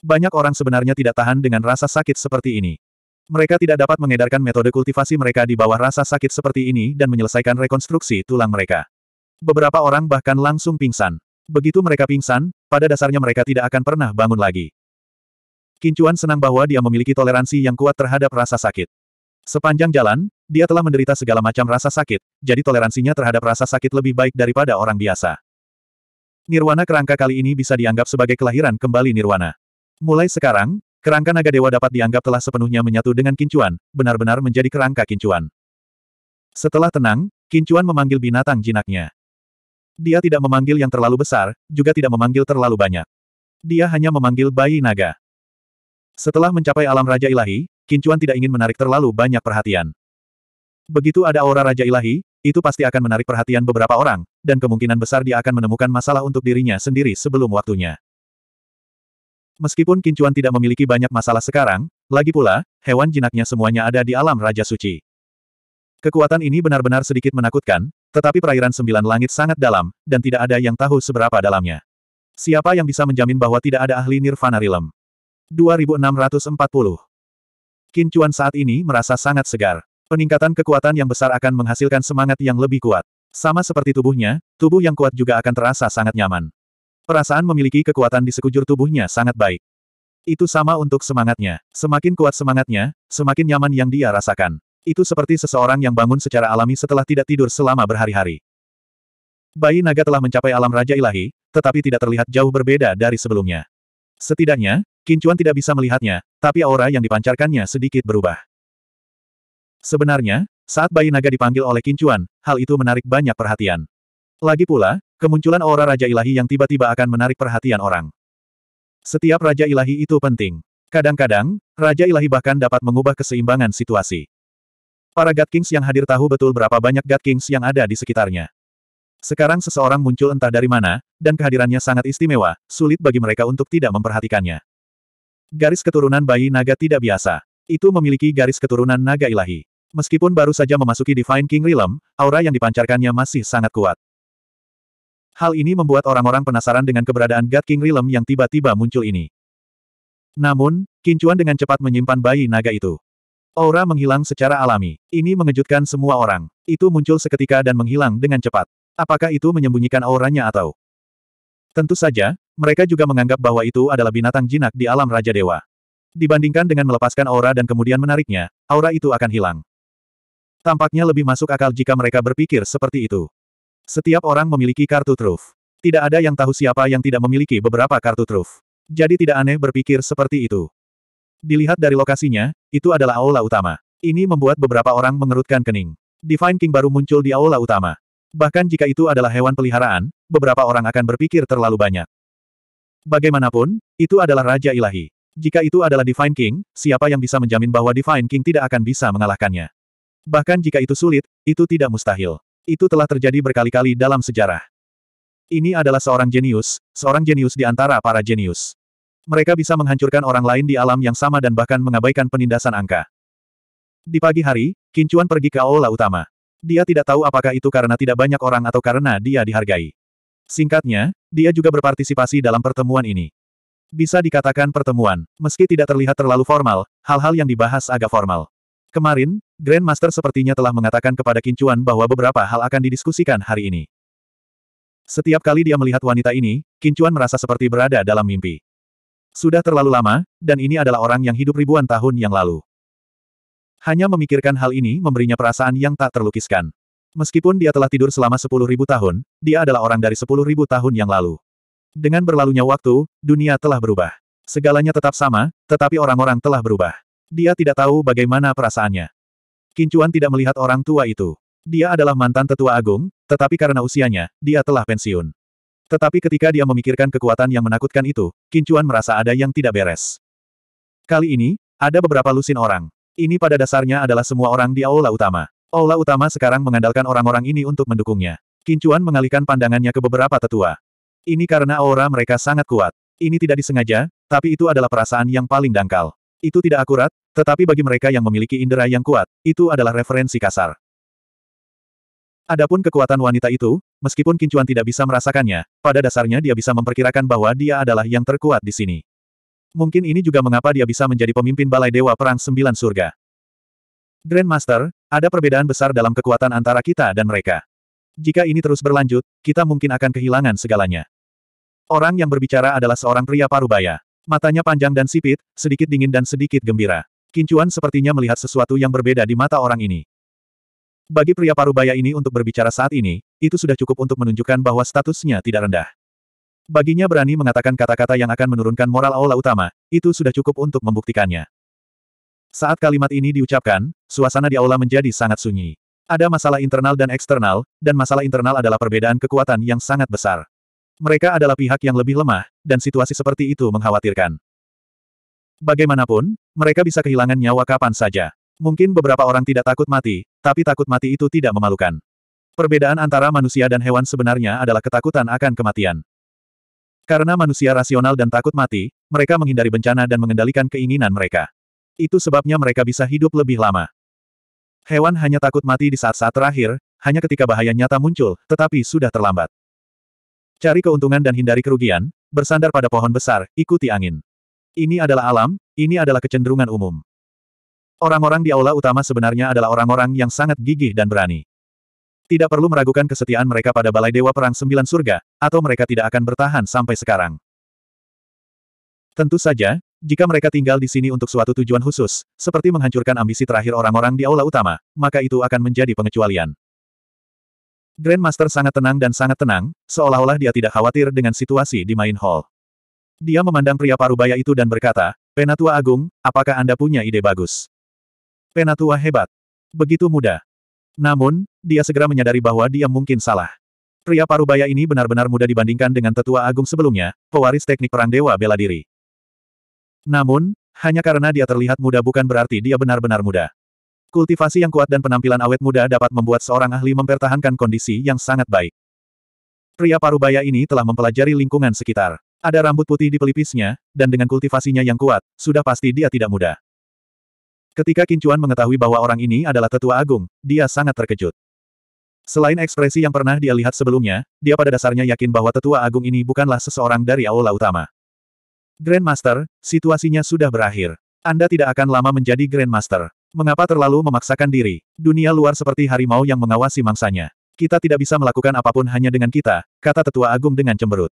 Banyak orang sebenarnya tidak tahan dengan rasa sakit seperti ini. Mereka tidak dapat mengedarkan metode kultivasi mereka di bawah rasa sakit seperti ini dan menyelesaikan rekonstruksi tulang mereka. Beberapa orang bahkan langsung pingsan. Begitu mereka pingsan, pada dasarnya mereka tidak akan pernah bangun lagi. Kincuan senang bahwa dia memiliki toleransi yang kuat terhadap rasa sakit. Sepanjang jalan, dia telah menderita segala macam rasa sakit, jadi toleransinya terhadap rasa sakit lebih baik daripada orang biasa. Nirwana kerangka kali ini bisa dianggap sebagai kelahiran kembali Nirwana. Mulai sekarang, kerangka naga dewa dapat dianggap telah sepenuhnya menyatu dengan kincuan, benar-benar menjadi kerangka kincuan. Setelah tenang, kincuan memanggil binatang jinaknya. Dia tidak memanggil yang terlalu besar, juga tidak memanggil terlalu banyak. Dia hanya memanggil bayi naga. Setelah mencapai alam Raja Ilahi, Kincuan tidak ingin menarik terlalu banyak perhatian. Begitu ada aura Raja Ilahi, itu pasti akan menarik perhatian beberapa orang, dan kemungkinan besar dia akan menemukan masalah untuk dirinya sendiri sebelum waktunya. Meskipun Kincuan tidak memiliki banyak masalah sekarang, lagi pula, hewan jinaknya semuanya ada di alam Raja Suci. Kekuatan ini benar-benar sedikit menakutkan, tetapi perairan sembilan langit sangat dalam, dan tidak ada yang tahu seberapa dalamnya. Siapa yang bisa menjamin bahwa tidak ada ahli Nirvana rilem? 2640 Kincuan saat ini merasa sangat segar. Peningkatan kekuatan yang besar akan menghasilkan semangat yang lebih kuat. Sama seperti tubuhnya, tubuh yang kuat juga akan terasa sangat nyaman. Perasaan memiliki kekuatan di sekujur tubuhnya sangat baik. Itu sama untuk semangatnya. Semakin kuat semangatnya, semakin nyaman yang dia rasakan. Itu seperti seseorang yang bangun secara alami setelah tidak tidur selama berhari-hari. Bayi naga telah mencapai alam Raja Ilahi, tetapi tidak terlihat jauh berbeda dari sebelumnya. Setidaknya, Kincuan tidak bisa melihatnya, tapi aura yang dipancarkannya sedikit berubah. Sebenarnya, saat bayi naga dipanggil oleh Kincuan, hal itu menarik banyak perhatian. Lagi pula, kemunculan aura Raja Ilahi yang tiba-tiba akan menarik perhatian orang. Setiap Raja Ilahi itu penting. Kadang-kadang, Raja Ilahi bahkan dapat mengubah keseimbangan situasi. Para God Kings yang hadir tahu betul berapa banyak God Kings yang ada di sekitarnya. Sekarang seseorang muncul entah dari mana, dan kehadirannya sangat istimewa, sulit bagi mereka untuk tidak memperhatikannya. Garis keturunan bayi naga tidak biasa. Itu memiliki garis keturunan naga ilahi. Meskipun baru saja memasuki Divine King Realm, aura yang dipancarkannya masih sangat kuat. Hal ini membuat orang-orang penasaran dengan keberadaan God King Realm yang tiba-tiba muncul ini. Namun, Kincuan dengan cepat menyimpan bayi naga itu. Aura menghilang secara alami. Ini mengejutkan semua orang. Itu muncul seketika dan menghilang dengan cepat. Apakah itu menyembunyikan auranya atau? Tentu saja, mereka juga menganggap bahwa itu adalah binatang jinak di alam Raja Dewa. Dibandingkan dengan melepaskan aura dan kemudian menariknya, aura itu akan hilang. Tampaknya lebih masuk akal jika mereka berpikir seperti itu. Setiap orang memiliki kartu truf. Tidak ada yang tahu siapa yang tidak memiliki beberapa kartu truf. Jadi tidak aneh berpikir seperti itu. Dilihat dari lokasinya, itu adalah aula utama. Ini membuat beberapa orang mengerutkan kening. Divine King baru muncul di aula utama. Bahkan jika itu adalah hewan peliharaan, beberapa orang akan berpikir terlalu banyak. Bagaimanapun, itu adalah Raja Ilahi. Jika itu adalah Divine King, siapa yang bisa menjamin bahwa Divine King tidak akan bisa mengalahkannya? Bahkan jika itu sulit, itu tidak mustahil. Itu telah terjadi berkali-kali dalam sejarah. Ini adalah seorang jenius, seorang jenius di antara para jenius. Mereka bisa menghancurkan orang lain di alam yang sama dan bahkan mengabaikan penindasan angka. Di pagi hari, Kincuan pergi ke aula utama. Dia tidak tahu apakah itu karena tidak banyak orang atau karena dia dihargai. Singkatnya, dia juga berpartisipasi dalam pertemuan ini. Bisa dikatakan pertemuan, meski tidak terlihat terlalu formal, hal-hal yang dibahas agak formal. Kemarin, Grandmaster sepertinya telah mengatakan kepada Kincuan bahwa beberapa hal akan didiskusikan hari ini. Setiap kali dia melihat wanita ini, Kincuan merasa seperti berada dalam mimpi. Sudah terlalu lama, dan ini adalah orang yang hidup ribuan tahun yang lalu. Hanya memikirkan hal ini memberinya perasaan yang tak terlukiskan. Meskipun dia telah tidur selama sepuluh ribu tahun, dia adalah orang dari sepuluh ribu tahun yang lalu. Dengan berlalunya waktu, dunia telah berubah. Segalanya tetap sama, tetapi orang-orang telah berubah. Dia tidak tahu bagaimana perasaannya. Kincuan tidak melihat orang tua itu. Dia adalah mantan tetua agung, tetapi karena usianya, dia telah pensiun. Tetapi ketika dia memikirkan kekuatan yang menakutkan itu, Kincuan merasa ada yang tidak beres. Kali ini, ada beberapa lusin orang. Ini pada dasarnya adalah semua orang di aula utama. Aula utama sekarang mengandalkan orang-orang ini untuk mendukungnya. Kincuan mengalihkan pandangannya ke beberapa tetua. Ini karena aura mereka sangat kuat. Ini tidak disengaja, tapi itu adalah perasaan yang paling dangkal. Itu tidak akurat, tetapi bagi mereka yang memiliki indera yang kuat, itu adalah referensi kasar. Adapun kekuatan wanita itu, meskipun Kincuan tidak bisa merasakannya, pada dasarnya dia bisa memperkirakan bahwa dia adalah yang terkuat di sini. Mungkin ini juga mengapa dia bisa menjadi pemimpin Balai Dewa Perang Sembilan Surga. Grandmaster, ada perbedaan besar dalam kekuatan antara kita dan mereka. Jika ini terus berlanjut, kita mungkin akan kehilangan segalanya. Orang yang berbicara adalah seorang pria parubaya. Matanya panjang dan sipit, sedikit dingin dan sedikit gembira. Kincuan sepertinya melihat sesuatu yang berbeda di mata orang ini. Bagi pria parubaya ini untuk berbicara saat ini, itu sudah cukup untuk menunjukkan bahwa statusnya tidak rendah. Baginya berani mengatakan kata-kata yang akan menurunkan moral aula utama, itu sudah cukup untuk membuktikannya. Saat kalimat ini diucapkan, suasana di aula menjadi sangat sunyi. Ada masalah internal dan eksternal, dan masalah internal adalah perbedaan kekuatan yang sangat besar. Mereka adalah pihak yang lebih lemah, dan situasi seperti itu mengkhawatirkan. Bagaimanapun, mereka bisa kehilangan nyawa kapan saja. Mungkin beberapa orang tidak takut mati, tapi takut mati itu tidak memalukan. Perbedaan antara manusia dan hewan sebenarnya adalah ketakutan akan kematian. Karena manusia rasional dan takut mati, mereka menghindari bencana dan mengendalikan keinginan mereka. Itu sebabnya mereka bisa hidup lebih lama. Hewan hanya takut mati di saat-saat terakhir, hanya ketika bahaya nyata muncul, tetapi sudah terlambat. Cari keuntungan dan hindari kerugian, bersandar pada pohon besar, ikuti angin. Ini adalah alam, ini adalah kecenderungan umum. Orang-orang di aula utama sebenarnya adalah orang-orang yang sangat gigih dan berani. Tidak perlu meragukan kesetiaan mereka pada Balai Dewa Perang Sembilan Surga, atau mereka tidak akan bertahan sampai sekarang. Tentu saja, jika mereka tinggal di sini untuk suatu tujuan khusus, seperti menghancurkan ambisi terakhir orang-orang di aula utama, maka itu akan menjadi pengecualian. Grandmaster sangat tenang dan sangat tenang, seolah-olah dia tidak khawatir dengan situasi di main hall. Dia memandang pria parubaya itu dan berkata, Penatua Agung, apakah Anda punya ide bagus? Penatua hebat. Begitu mudah. Namun, dia segera menyadari bahwa dia mungkin salah. Pria parubaya ini benar-benar muda dibandingkan dengan tetua agung sebelumnya, pewaris teknik perang dewa bela diri. Namun, hanya karena dia terlihat muda bukan berarti dia benar-benar muda. Kultivasi yang kuat dan penampilan awet muda dapat membuat seorang ahli mempertahankan kondisi yang sangat baik. Pria parubaya ini telah mempelajari lingkungan sekitar. Ada rambut putih di pelipisnya, dan dengan kultivasinya yang kuat, sudah pasti dia tidak muda. Ketika Kincuan mengetahui bahwa orang ini adalah tetua agung, dia sangat terkejut. Selain ekspresi yang pernah dia lihat sebelumnya, dia pada dasarnya yakin bahwa tetua agung ini bukanlah seseorang dari aula utama. Grandmaster, situasinya sudah berakhir. Anda tidak akan lama menjadi Grandmaster. Mengapa terlalu memaksakan diri? Dunia luar seperti harimau yang mengawasi mangsanya. Kita tidak bisa melakukan apapun hanya dengan kita, kata tetua agung dengan cemberut.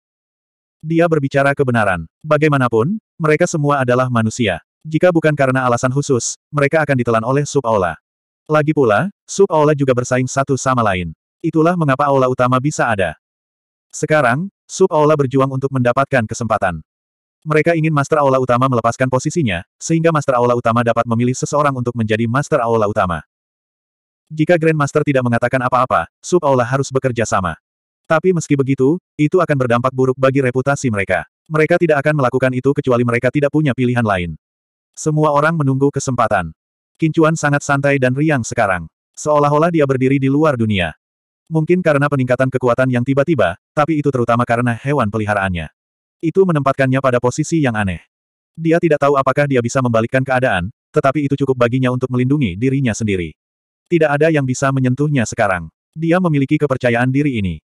Dia berbicara kebenaran. Bagaimanapun, mereka semua adalah manusia. Jika bukan karena alasan khusus, mereka akan ditelan oleh sub aula. Lagi pula, sub aula juga bersaing satu sama lain. Itulah mengapa aula utama bisa ada. Sekarang, sub aula berjuang untuk mendapatkan kesempatan. Mereka ingin Master Aula Utama melepaskan posisinya, sehingga Master Aula Utama dapat memilih seseorang untuk menjadi Master Aula Utama. Jika Grandmaster tidak mengatakan apa-apa, Sub Aula harus bekerja sama. Tapi meski begitu, itu akan berdampak buruk bagi reputasi mereka. Mereka tidak akan melakukan itu kecuali mereka tidak punya pilihan lain. Semua orang menunggu kesempatan. Kincuan sangat santai dan riang sekarang. Seolah-olah dia berdiri di luar dunia. Mungkin karena peningkatan kekuatan yang tiba-tiba, tapi itu terutama karena hewan peliharaannya. Itu menempatkannya pada posisi yang aneh. Dia tidak tahu apakah dia bisa membalikkan keadaan, tetapi itu cukup baginya untuk melindungi dirinya sendiri. Tidak ada yang bisa menyentuhnya sekarang. Dia memiliki kepercayaan diri ini.